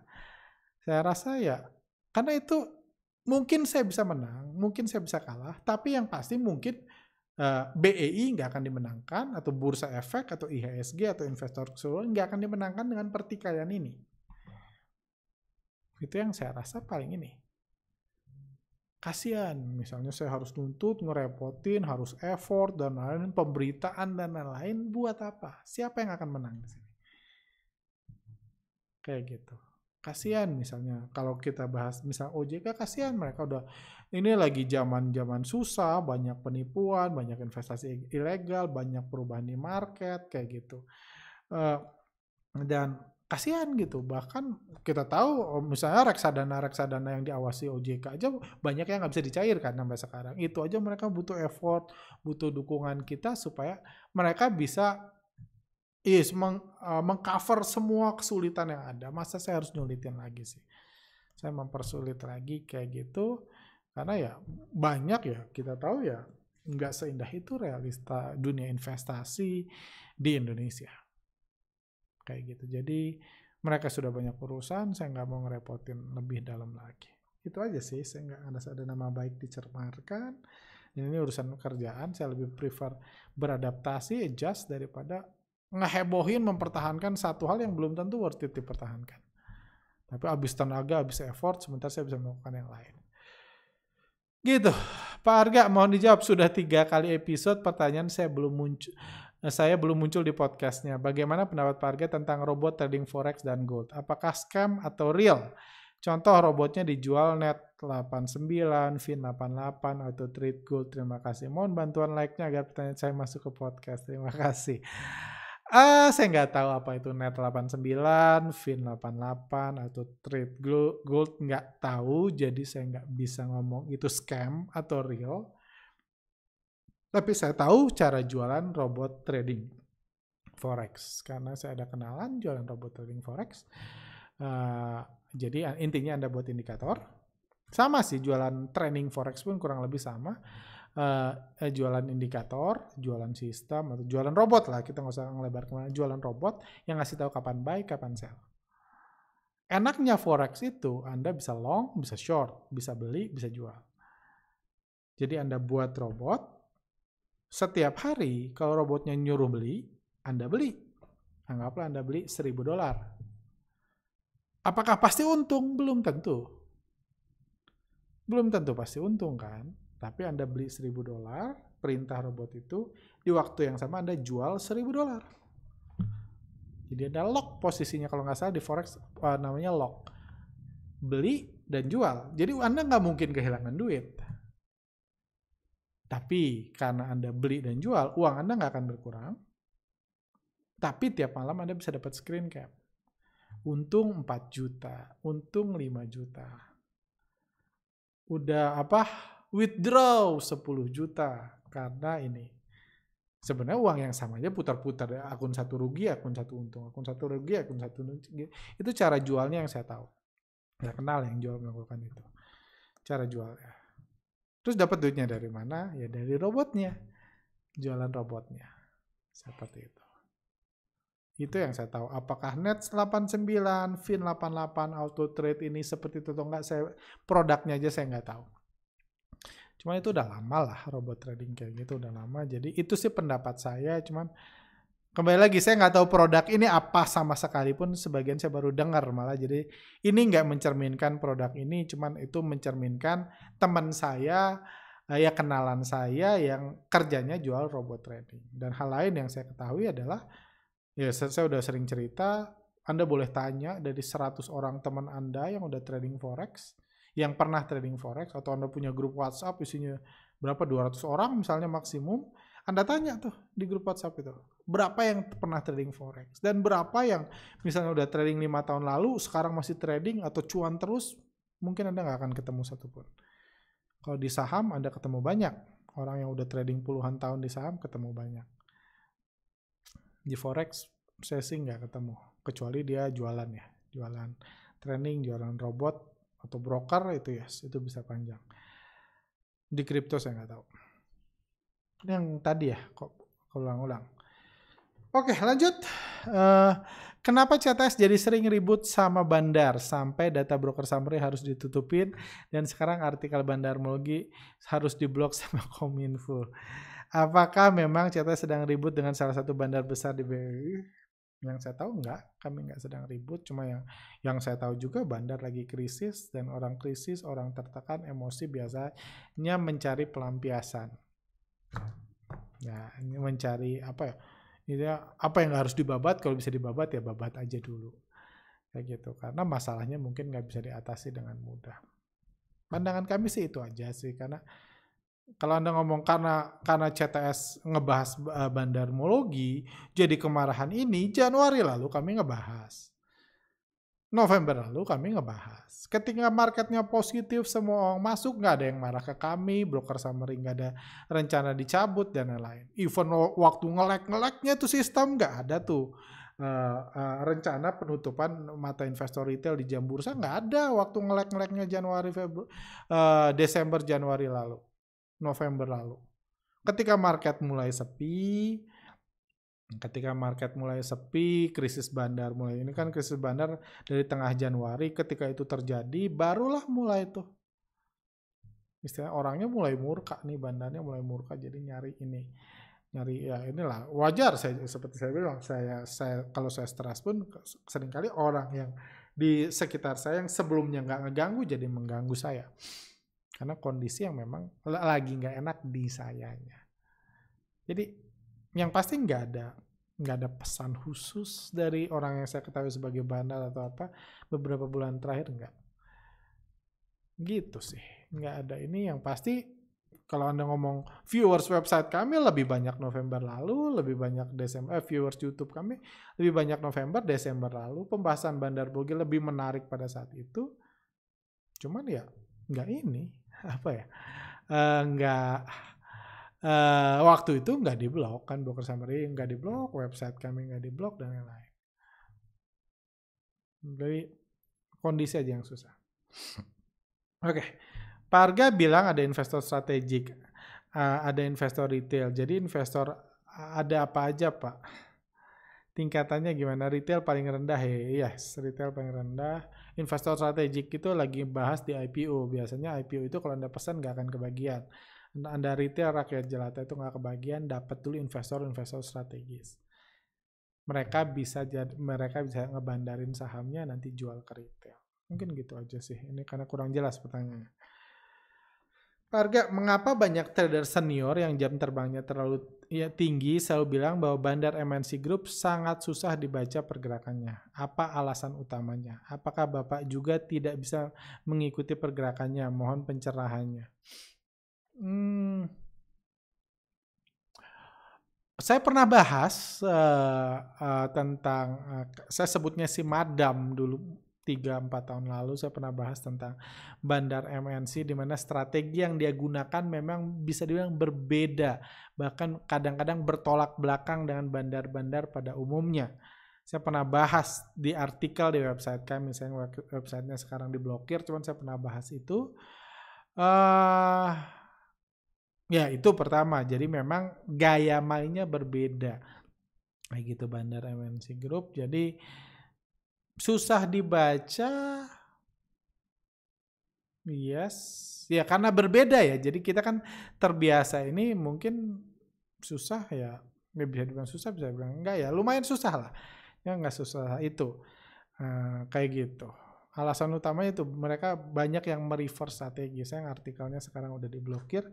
saya rasa ya karena itu mungkin saya bisa menang mungkin saya bisa kalah tapi yang pasti mungkin uh, eh, BEI nggak akan dimenangkan atau bursa efek atau IHSG atau investor keseluruhan nggak akan dimenangkan dengan pertikaian ini itu yang saya rasa paling ini kasihan misalnya saya harus nuntut ngerepotin harus effort dan lain-lain pemberitaan dan lain-lain buat apa siapa yang akan menang di sini kayak gitu kasihan misalnya kalau kita bahas misal OJK kasihan mereka udah ini lagi zaman zaman susah banyak penipuan banyak investasi ilegal banyak perubahan di market kayak gitu uh, dan kasihan gitu bahkan kita tahu oh, misalnya reksadana reksadana yang diawasi OJK aja banyak yang nggak bisa dicairkan sampai sekarang itu aja mereka butuh effort butuh dukungan kita supaya mereka bisa is meng, uh, mengcover semua kesulitan yang ada masa saya harus nyulitin lagi sih saya mempersulit lagi kayak gitu karena ya banyak ya kita tahu ya nggak seindah itu realista dunia investasi di Indonesia kayak gitu jadi mereka sudah banyak urusan saya nggak mau ngerepotin lebih dalam lagi itu aja sih saya nggak ada ada nama baik dicermarkan dan ini urusan kerjaan saya lebih prefer beradaptasi adjust daripada ngehebohin mempertahankan satu hal yang belum tentu worth it dipertahankan tapi habis tenaga habis effort sebentar saya bisa melakukan yang lain gitu Pak Arga mohon dijawab sudah tiga kali episode pertanyaan saya belum muncul Nah, saya belum muncul di podcastnya. Bagaimana pendapat Pak Arga tentang robot trading forex dan gold? Apakah scam atau real? Contoh robotnya dijual net 89, fin 88, atau trade gold. Terima kasih. Mohon bantuan like-nya agar pertanyaan saya masuk ke podcast. Terima kasih. Ah, uh, saya nggak tahu apa itu net 89, fin 88 atau trade gold nggak tahu, jadi saya nggak bisa ngomong itu scam atau real. Tapi saya tahu cara jualan robot trading forex karena saya ada kenalan jualan robot trading forex. Uh, jadi intinya anda buat indikator. Sama sih jualan training forex pun kurang lebih sama. Uh, jualan indikator, jualan sistem atau jualan robot lah kita nggak usah ngelebar kemana. Jualan robot yang ngasih tahu kapan buy, kapan sell. Enaknya forex itu Anda bisa long, bisa short, bisa beli, bisa jual. Jadi Anda buat robot, setiap hari kalau robotnya nyuruh beli, Anda beli. Anggaplah Anda beli seribu dolar. Apakah pasti untung? Belum tentu. Belum tentu pasti untung kan? Tapi Anda beli seribu dolar, perintah robot itu, di waktu yang sama Anda jual seribu dolar. Jadi Anda lock posisinya kalau nggak salah di forex eh, namanya lock. Beli dan jual. Jadi Anda nggak mungkin kehilangan duit tapi karena Anda beli dan jual, uang Anda nggak akan berkurang. Tapi tiap malam Anda bisa dapat screen cap. Untung 4 juta, untung 5 juta. Udah apa? Withdraw 10 juta karena ini. Sebenarnya uang yang sama aja putar-putar akun satu rugi, akun satu untung, akun satu rugi, akun satu untung. Itu cara jualnya yang saya tahu. Saya kenal yang jual melakukan itu. Cara jualnya Terus dapat duitnya dari mana? Ya dari robotnya. Jualan robotnya. Seperti itu. Itu yang saya tahu. Apakah Nets 89, Fin 88, Auto Trade ini seperti itu atau enggak? Saya produknya aja saya nggak tahu. Cuman itu udah lama lah robot trading kayak gitu udah lama. Jadi itu sih pendapat saya. Cuman kembali lagi saya nggak tahu produk ini apa sama sekali pun sebagian saya baru dengar malah jadi ini nggak mencerminkan produk ini cuman itu mencerminkan teman saya eh, ya kenalan saya yang kerjanya jual robot trading dan hal lain yang saya ketahui adalah ya saya, udah sering cerita Anda boleh tanya dari 100 orang teman Anda yang udah trading forex yang pernah trading forex atau Anda punya grup WhatsApp isinya berapa 200 orang misalnya maksimum Anda tanya tuh di grup WhatsApp itu berapa yang pernah trading forex dan berapa yang misalnya udah trading lima tahun lalu sekarang masih trading atau cuan terus mungkin anda nggak akan ketemu satupun kalau di saham anda ketemu banyak orang yang udah trading puluhan tahun di saham ketemu banyak di forex saya sih nggak ketemu kecuali dia jualan ya jualan trading jualan robot atau broker itu ya yes, itu bisa panjang di kripto saya nggak tahu yang tadi ya kok ulang-ulang Oke, lanjut. Uh, kenapa CTS jadi sering ribut sama bandar sampai data broker summary harus ditutupin dan sekarang artikel bandarmologi harus diblok <laughs> sama Kominfo? Apakah memang CTS sedang ribut dengan salah satu bandar besar di BRI? Yang saya tahu enggak, kami enggak sedang ribut. Cuma yang yang saya tahu juga bandar lagi krisis dan orang krisis, orang tertekan emosi biasanya mencari pelampiasan. Ya, ini mencari apa ya? Jadi apa yang harus dibabat? Kalau bisa dibabat ya babat aja dulu. Kayak gitu. Karena masalahnya mungkin nggak bisa diatasi dengan mudah. Pandangan kami sih itu aja sih. Karena kalau Anda ngomong karena karena CTS ngebahas eh, bandarmologi, jadi kemarahan ini, Januari lalu kami ngebahas. November lalu kami ngebahas. Ketika marketnya positif, semua orang masuk, nggak ada yang marah ke kami, broker summary nggak ada rencana dicabut, dan lain-lain. Even waktu ngelek-ngeleknya itu sistem nggak ada tuh. Uh, uh, rencana penutupan mata investor retail di jam bursa nggak ada waktu ngelek-ngeleknya Januari Febru uh, Desember Januari lalu November lalu ketika market mulai sepi ketika market mulai sepi, krisis bandar mulai. Ini kan krisis bandar dari tengah Januari ketika itu terjadi barulah mulai tuh. Istilahnya orangnya mulai murka nih, bandarnya mulai murka jadi nyari ini. Nyari ya inilah wajar saya seperti saya bilang saya saya kalau saya stres pun seringkali orang yang di sekitar saya yang sebelumnya nggak ngeganggu jadi mengganggu saya karena kondisi yang memang lagi nggak enak di sayanya jadi yang pasti nggak ada nggak ada pesan khusus dari orang yang saya ketahui sebagai bandar atau apa beberapa bulan terakhir nggak gitu sih nggak ada ini yang pasti kalau anda ngomong viewers website kami lebih banyak November lalu lebih banyak Desember eh, viewers YouTube kami lebih banyak November Desember lalu pembahasan Bandar Bogi lebih menarik pada saat itu cuman ya nggak ini <laughs> apa ya uh, nggak uh, waktu itu nggak diblok kan broker summary nggak diblok website kami nggak diblok dan lain-lain Jadi kondisi aja yang susah oke okay. Arga bilang ada investor strategik eh, ada investor retail jadi investor eh, ada apa aja pak tingkatannya gimana retail paling rendah ya yes retail paling rendah investor strategik itu lagi bahas di IPO biasanya IPO itu kalau anda pesan nggak akan kebagian anda retail rakyat jelata itu nggak kebagian, dapat dulu investor-investor strategis. Mereka bisa jadi, mereka bisa ngebandarin sahamnya nanti jual ke retail. Mungkin gitu aja sih. Ini karena kurang jelas pertanyaannya. Harga, mengapa banyak trader senior yang jam terbangnya terlalu ya, tinggi selalu bilang bahwa bandar MNC Group sangat susah dibaca pergerakannya? Apa alasan utamanya? Apakah Bapak juga tidak bisa mengikuti pergerakannya? Mohon pencerahannya hmm, saya pernah bahas uh, uh, tentang uh, saya sebutnya si Madam dulu 3-4 tahun lalu saya pernah bahas tentang bandar MNC di mana strategi yang dia gunakan memang bisa dibilang berbeda bahkan kadang-kadang bertolak belakang dengan bandar-bandar pada umumnya. Saya pernah bahas di artikel di website kami, misalnya websitenya sekarang diblokir, cuman saya pernah bahas itu. Uh, Ya itu pertama. Jadi memang gaya mainnya berbeda. Kayak gitu Bandar MNC Group. Jadi susah dibaca. Yes. Ya karena berbeda ya. Jadi kita kan terbiasa ini mungkin susah ya. Nggak ya, bisa dibilang susah, bisa dibilang enggak ya. Lumayan susah lah. Ya enggak susah itu. Uh, kayak gitu alasan utamanya itu mereka banyak yang mereverse strategi. Saya artikelnya sekarang udah diblokir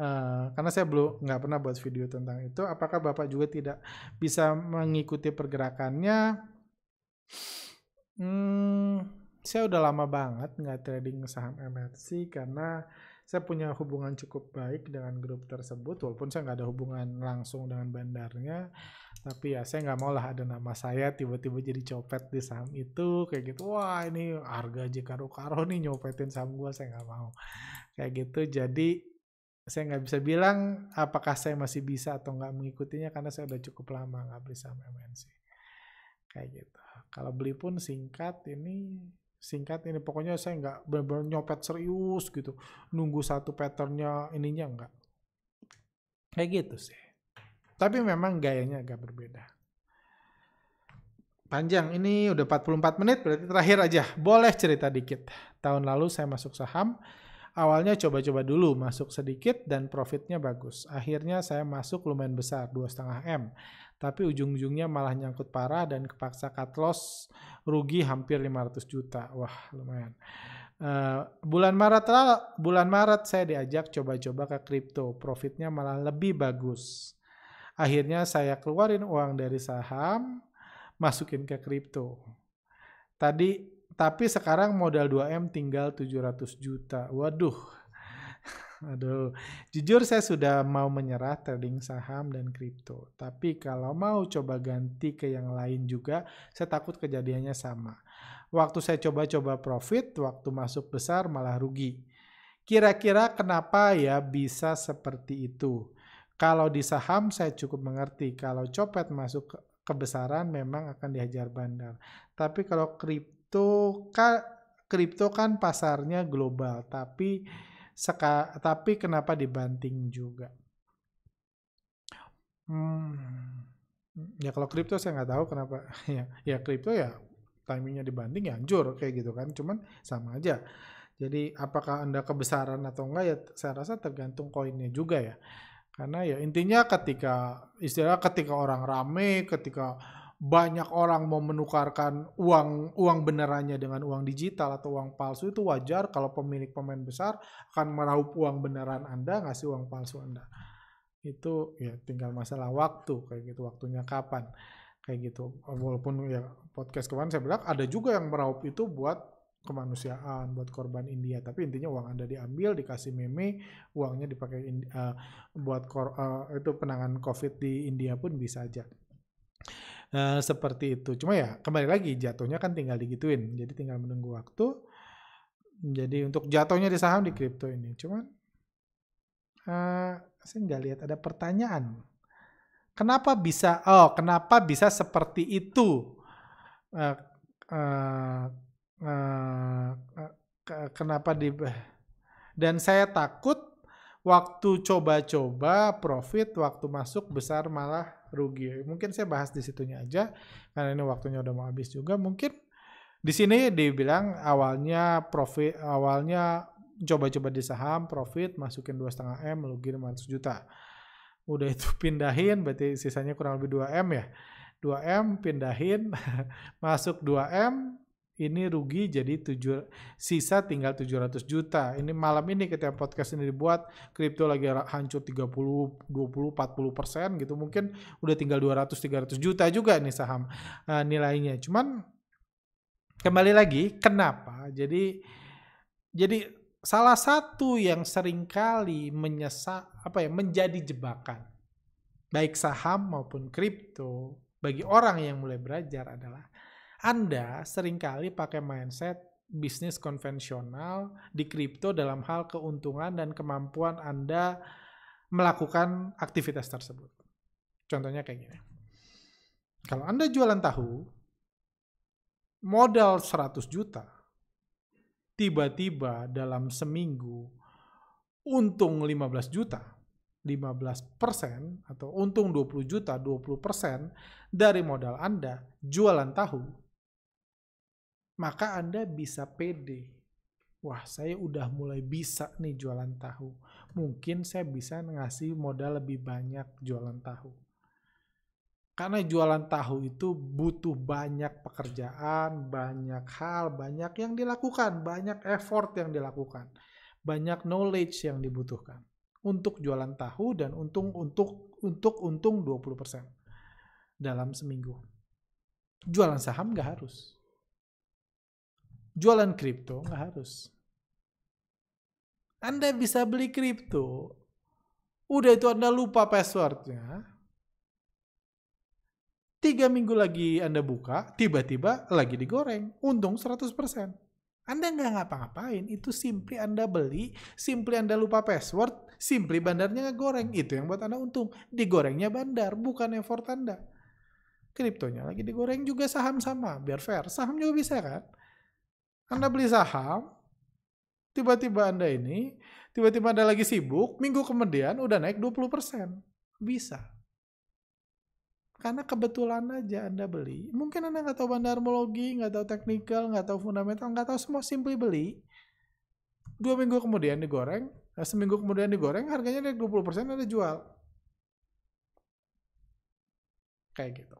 uh, karena saya belum nggak pernah buat video tentang itu apakah bapak juga tidak bisa mengikuti pergerakannya hmm, saya udah lama banget nggak trading saham MNC karena saya punya hubungan cukup baik dengan grup tersebut walaupun saya nggak ada hubungan langsung dengan bandarnya tapi ya saya nggak mau lah ada nama saya tiba-tiba jadi copet di saham itu kayak gitu wah ini harga jika Karo nih nyopetin saham gue saya nggak mau kayak gitu jadi saya nggak bisa bilang apakah saya masih bisa atau nggak mengikutinya karena saya udah cukup lama nggak beli saham MNC kayak gitu kalau beli pun singkat ini singkat ini pokoknya saya nggak benar-benar nyopet serius gitu nunggu satu patternnya ininya nggak kayak gitu sih tapi memang gayanya agak berbeda panjang ini udah 44 menit berarti terakhir aja boleh cerita dikit tahun lalu saya masuk saham Awalnya coba-coba dulu, masuk sedikit dan profitnya bagus. Akhirnya saya masuk lumayan besar, 2,5M. Tapi ujung-ujungnya malah nyangkut parah dan kepaksa cut loss rugi hampir 500 juta. Wah, lumayan. Uh, bulan Maret lah, bulan Maret saya diajak coba-coba ke kripto, profitnya malah lebih bagus. Akhirnya saya keluarin uang dari saham, masukin ke kripto. Tadi tapi sekarang modal 2M tinggal 700 juta. Waduh. <laughs> Aduh, jujur saya sudah mau menyerah trading saham dan kripto. Tapi kalau mau coba ganti ke yang lain juga, saya takut kejadiannya sama. Waktu saya coba-coba profit, waktu masuk besar malah rugi. Kira-kira kenapa ya bisa seperti itu? Kalau di saham saya cukup mengerti, kalau copet masuk kebesaran memang akan dihajar bandar. Tapi kalau kripto kripto kripto kan, kan pasarnya global, tapi seka, tapi kenapa dibanting juga? Hmm, ya kalau kripto saya nggak tahu kenapa <laughs> ya ya kripto ya timingnya dibanting ya hancur kayak gitu kan cuman sama aja jadi apakah anda kebesaran atau enggak ya saya rasa tergantung koinnya juga ya karena ya intinya ketika istilah ketika orang rame ketika banyak orang mau menukarkan uang uang benerannya dengan uang digital atau uang palsu itu wajar kalau pemilik pemain besar akan meraup uang beneran Anda ngasih uang palsu Anda. Itu ya tinggal masalah waktu kayak gitu waktunya kapan kayak gitu. Walaupun ya podcast kemarin saya bilang ada juga yang meraup itu buat kemanusiaan buat korban India tapi intinya uang anda diambil dikasih meme uangnya dipakai uh, buat kor, uh, itu penanganan COVID di India pun bisa aja Eh, seperti itu. Cuma ya kembali lagi jatuhnya kan tinggal digituin. Jadi tinggal menunggu waktu. Jadi untuk jatuhnya di saham di kripto ini. cuma uh, eh, saya nggak lihat ada pertanyaan. Kenapa bisa? Oh, kenapa bisa seperti itu? Uh, uh, uh, uh, kenapa di? Dan saya takut waktu coba-coba profit waktu masuk besar malah rugi. Mungkin saya bahas di situnya aja karena ini waktunya udah mau habis juga. Mungkin di sini dibilang awalnya profit awalnya coba-coba di saham profit masukin 2,5 M rugi 500 juta. Udah itu <laughs> pindahin berarti sisanya kurang lebih 2 M ya. 2M pindahin <laughs> masuk 2M ini rugi jadi tujuh, sisa tinggal 700 juta. Ini malam ini ketika podcast ini dibuat, kripto lagi hancur 30, 20, 40 persen gitu. Mungkin udah tinggal 200, 300 juta juga nih saham uh, nilainya. Cuman kembali lagi, kenapa? Jadi jadi salah satu yang seringkali menyesa apa ya menjadi jebakan baik saham maupun kripto bagi orang yang mulai belajar adalah anda seringkali pakai mindset bisnis konvensional di kripto dalam hal keuntungan dan kemampuan Anda melakukan aktivitas tersebut. Contohnya kayak gini. Kalau Anda jualan tahu, modal 100 juta, tiba-tiba dalam seminggu untung 15 juta, 15% persen, atau untung 20 juta, 20% persen dari modal Anda jualan tahu maka Anda bisa pede. Wah, saya udah mulai bisa nih jualan tahu. Mungkin saya bisa ngasih modal lebih banyak jualan tahu. Karena jualan tahu itu butuh banyak pekerjaan, banyak hal, banyak yang dilakukan, banyak effort yang dilakukan, banyak knowledge yang dibutuhkan untuk jualan tahu dan untung untuk untuk untung 20% dalam seminggu. Jualan saham nggak harus jualan kripto nggak harus. Anda bisa beli kripto, udah itu Anda lupa passwordnya. Tiga minggu lagi Anda buka, tiba-tiba lagi digoreng. Untung 100%. Anda nggak ngapa-ngapain, itu simply Anda beli, simply Anda lupa password, simply bandarnya nggak goreng. Itu yang buat Anda untung. Digorengnya bandar, bukan effort Anda. Kriptonya lagi digoreng juga saham sama, biar fair. Saham juga bisa kan? Anda beli saham, tiba-tiba Anda ini, tiba-tiba Anda lagi sibuk, minggu kemudian udah naik 20%. Bisa. Karena kebetulan aja Anda beli. Mungkin Anda nggak tahu bandarmologi, nggak tahu teknikal, nggak tahu fundamental, nggak tahu semua, simply beli. Dua minggu kemudian digoreng, eh, seminggu kemudian digoreng, harganya naik 20%, Anda jual. Kayak gitu.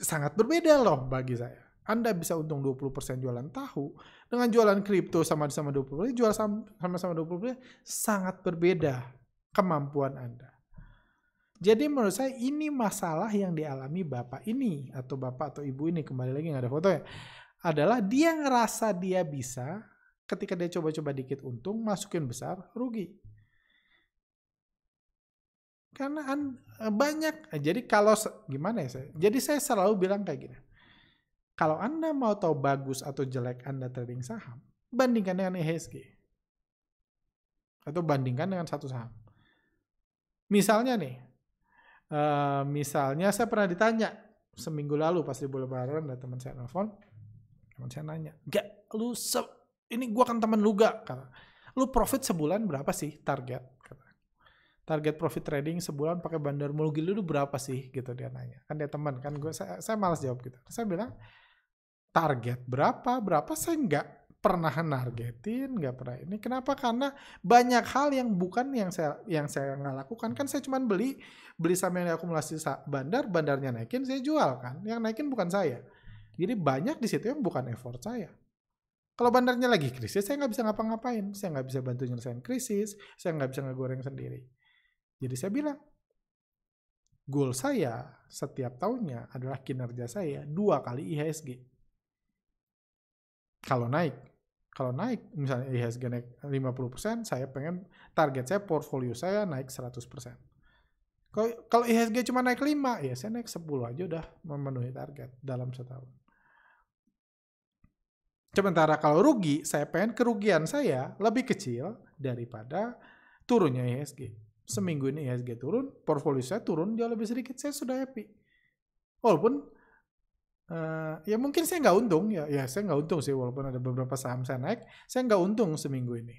Sangat berbeda loh bagi saya anda bisa untung 20% jualan tahu, dengan jualan kripto sama-sama 20%, jual sama-sama 20% sangat berbeda kemampuan Anda. Jadi menurut saya ini masalah yang dialami Bapak ini, atau Bapak atau Ibu ini, kembali lagi nggak ada foto ya, adalah dia ngerasa dia bisa, ketika dia coba-coba dikit untung, masukin besar, rugi. Karena banyak, jadi kalau, gimana ya saya, jadi saya selalu bilang kayak gini, kalau Anda mau tahu bagus atau jelek Anda trading saham, bandingkan dengan IHSG. E atau bandingkan dengan satu saham. Misalnya nih, uh, misalnya saya pernah ditanya seminggu lalu pas di bulan lebaran ada teman saya nelfon, teman saya nanya, gak lu se ini gua kan teman lu gak? Kata, lu profit sebulan berapa sih target? Kata, target profit trading sebulan pakai bandar mulu dulu berapa sih gitu dia nanya kan dia teman kan gue saya, saya malas jawab gitu saya bilang target berapa, berapa saya nggak pernah nargetin, nggak pernah ini. Kenapa? Karena banyak hal yang bukan yang saya yang saya nggak lakukan. Kan saya cuma beli beli saham yang akumulasi bandar, bandarnya naikin, saya jual kan. Yang naikin bukan saya. Jadi banyak di situ yang bukan effort saya. Kalau bandarnya lagi krisis, saya nggak bisa ngapa-ngapain. Saya nggak bisa bantu nyelesain krisis. Saya nggak bisa ngegoreng sendiri. Jadi saya bilang, goal saya setiap tahunnya adalah kinerja saya dua kali IHSG kalau naik kalau naik misalnya IHSG naik 50%, saya pengen target saya portfolio saya naik 100%. Kalau kalau IHSG cuma naik 5, ya saya naik 10 aja udah memenuhi target dalam setahun. Sementara kalau rugi, saya pengen kerugian saya lebih kecil daripada turunnya IHSG. Seminggu ini IHSG turun, portfolio saya turun jauh lebih sedikit, saya sudah happy. Walaupun uh, ya mungkin saya nggak untung ya ya saya nggak untung sih walaupun ada beberapa saham saya naik saya nggak untung seminggu ini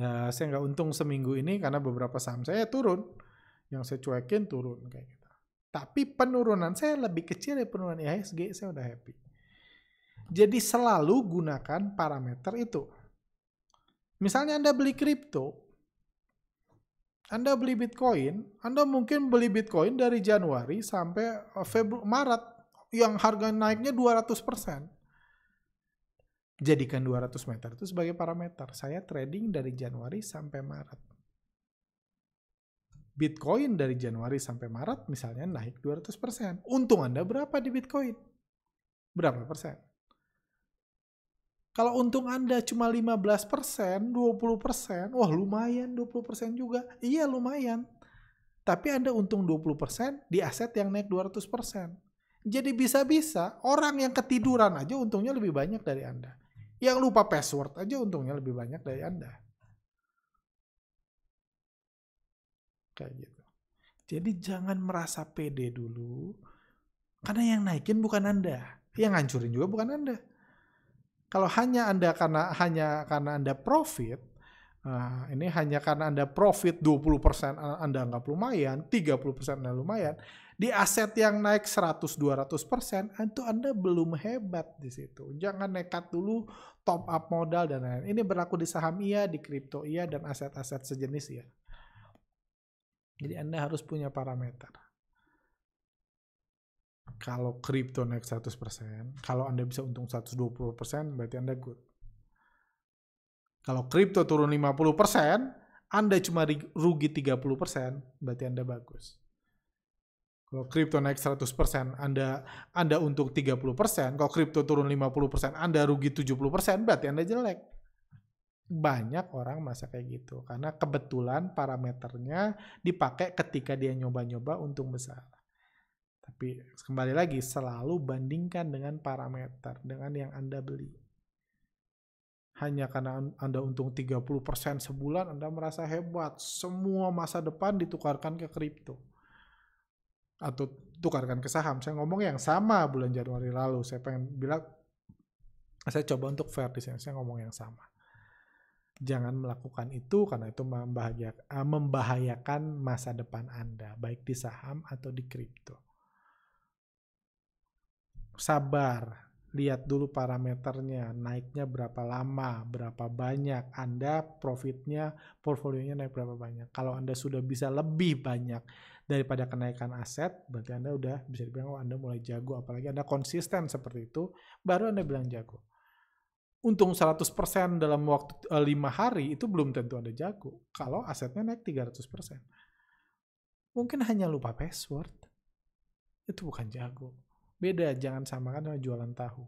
uh, saya nggak untung seminggu ini karena beberapa saham saya turun yang saya cuekin turun kayak gitu tapi penurunan saya lebih kecil dari penurunan IHSG saya udah happy jadi selalu gunakan parameter itu misalnya anda beli kripto anda beli Bitcoin, Anda mungkin beli Bitcoin dari Januari sampai eh, Februari Maret yang harga naiknya 200%. Jadikan 200 meter itu sebagai parameter. Saya trading dari Januari sampai Maret. Bitcoin dari Januari sampai Maret misalnya naik 200%. Untung Anda berapa di Bitcoin? Berapa persen? Kalau untung Anda cuma 15%, 20%, wah lumayan 20% juga. Iya lumayan. Tapi Anda untung 20% di aset yang naik 200%. Jadi bisa-bisa orang yang ketiduran aja untungnya lebih banyak dari Anda. Yang lupa password aja untungnya lebih banyak dari Anda. Kayak gitu. Jadi jangan merasa pede dulu. Karena yang naikin bukan Anda. Yang ngancurin juga bukan Anda. Kalau hanya Anda karena hanya karena Anda profit, Nah, ini hanya karena Anda profit 20% eh, Anda anggap lumayan, 30% Anda lumayan. Di aset yang naik 100-200%, eh, itu Anda belum hebat di situ. Jangan nekat dulu top up modal dan lain-lain. Ini berlaku di saham iya, di kripto iya, dan aset-aset sejenis ya. Jadi Anda harus punya parameter kalau kripto naik 100%, kalau Anda bisa untung 120%, berarti Anda good. Kalau kripto turun 50%, Anda cuma rugi 30%, berarti Anda bagus. Kalau kripto naik 100%, Anda Anda untung 30%, kalau kripto turun 50%, Anda rugi 70%, berarti Anda jelek. Banyak orang masa kayak gitu karena kebetulan parameternya dipakai ketika dia nyoba-nyoba untung besar. Tapi kembali lagi, selalu bandingkan dengan parameter, dengan yang Anda beli. Hanya karena Anda untung 30% sebulan, Anda merasa hebat. Semua masa depan ditukarkan ke kripto. Atau tukarkan ke saham. Saya ngomong yang sama bulan Januari lalu. Saya pengen bilang, saya coba untuk fair di sini. Saya ngomong yang sama. Jangan melakukan itu karena itu eh, membahayakan masa depan Anda, baik di saham atau di kripto sabar, lihat dulu parameternya, naiknya berapa lama, berapa banyak, Anda profitnya, portfolionya naik berapa banyak. Kalau Anda sudah bisa lebih banyak daripada kenaikan aset, berarti Anda udah bisa dibilang oh, Anda mulai jago, apalagi Anda konsisten seperti itu, baru Anda bilang jago. Untung 100% dalam waktu eh, lima hari itu belum tentu Anda jago. Kalau asetnya naik 300%. Mungkin hanya lupa password. Itu bukan jago Beda, jangan samakan sama jualan tahu.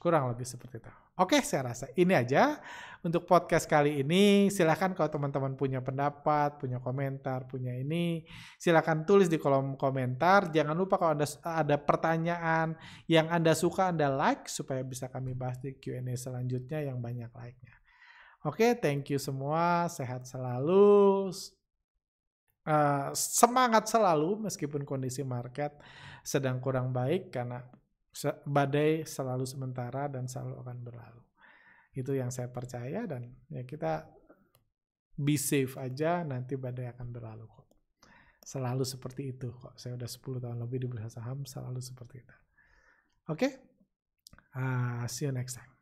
Kurang lebih seperti itu Oke, saya rasa ini aja untuk podcast kali ini. Silahkan kalau teman-teman punya pendapat, punya komentar, punya ini, silahkan tulis di kolom komentar. Jangan lupa kalau ada, ada pertanyaan yang Anda suka, Anda like, supaya bisa kami bahas di Q&A selanjutnya yang banyak like-nya. Oke, thank you semua. Sehat selalu. Eh, semangat selalu meskipun kondisi market sedang kurang baik karena badai selalu sementara dan selalu akan berlalu. Itu yang saya percaya dan ya kita be safe aja nanti badai akan berlalu kok. Selalu seperti itu kok. Saya udah 10 tahun lebih di bursa saham selalu seperti itu. Oke? Okay? Uh, see you next time.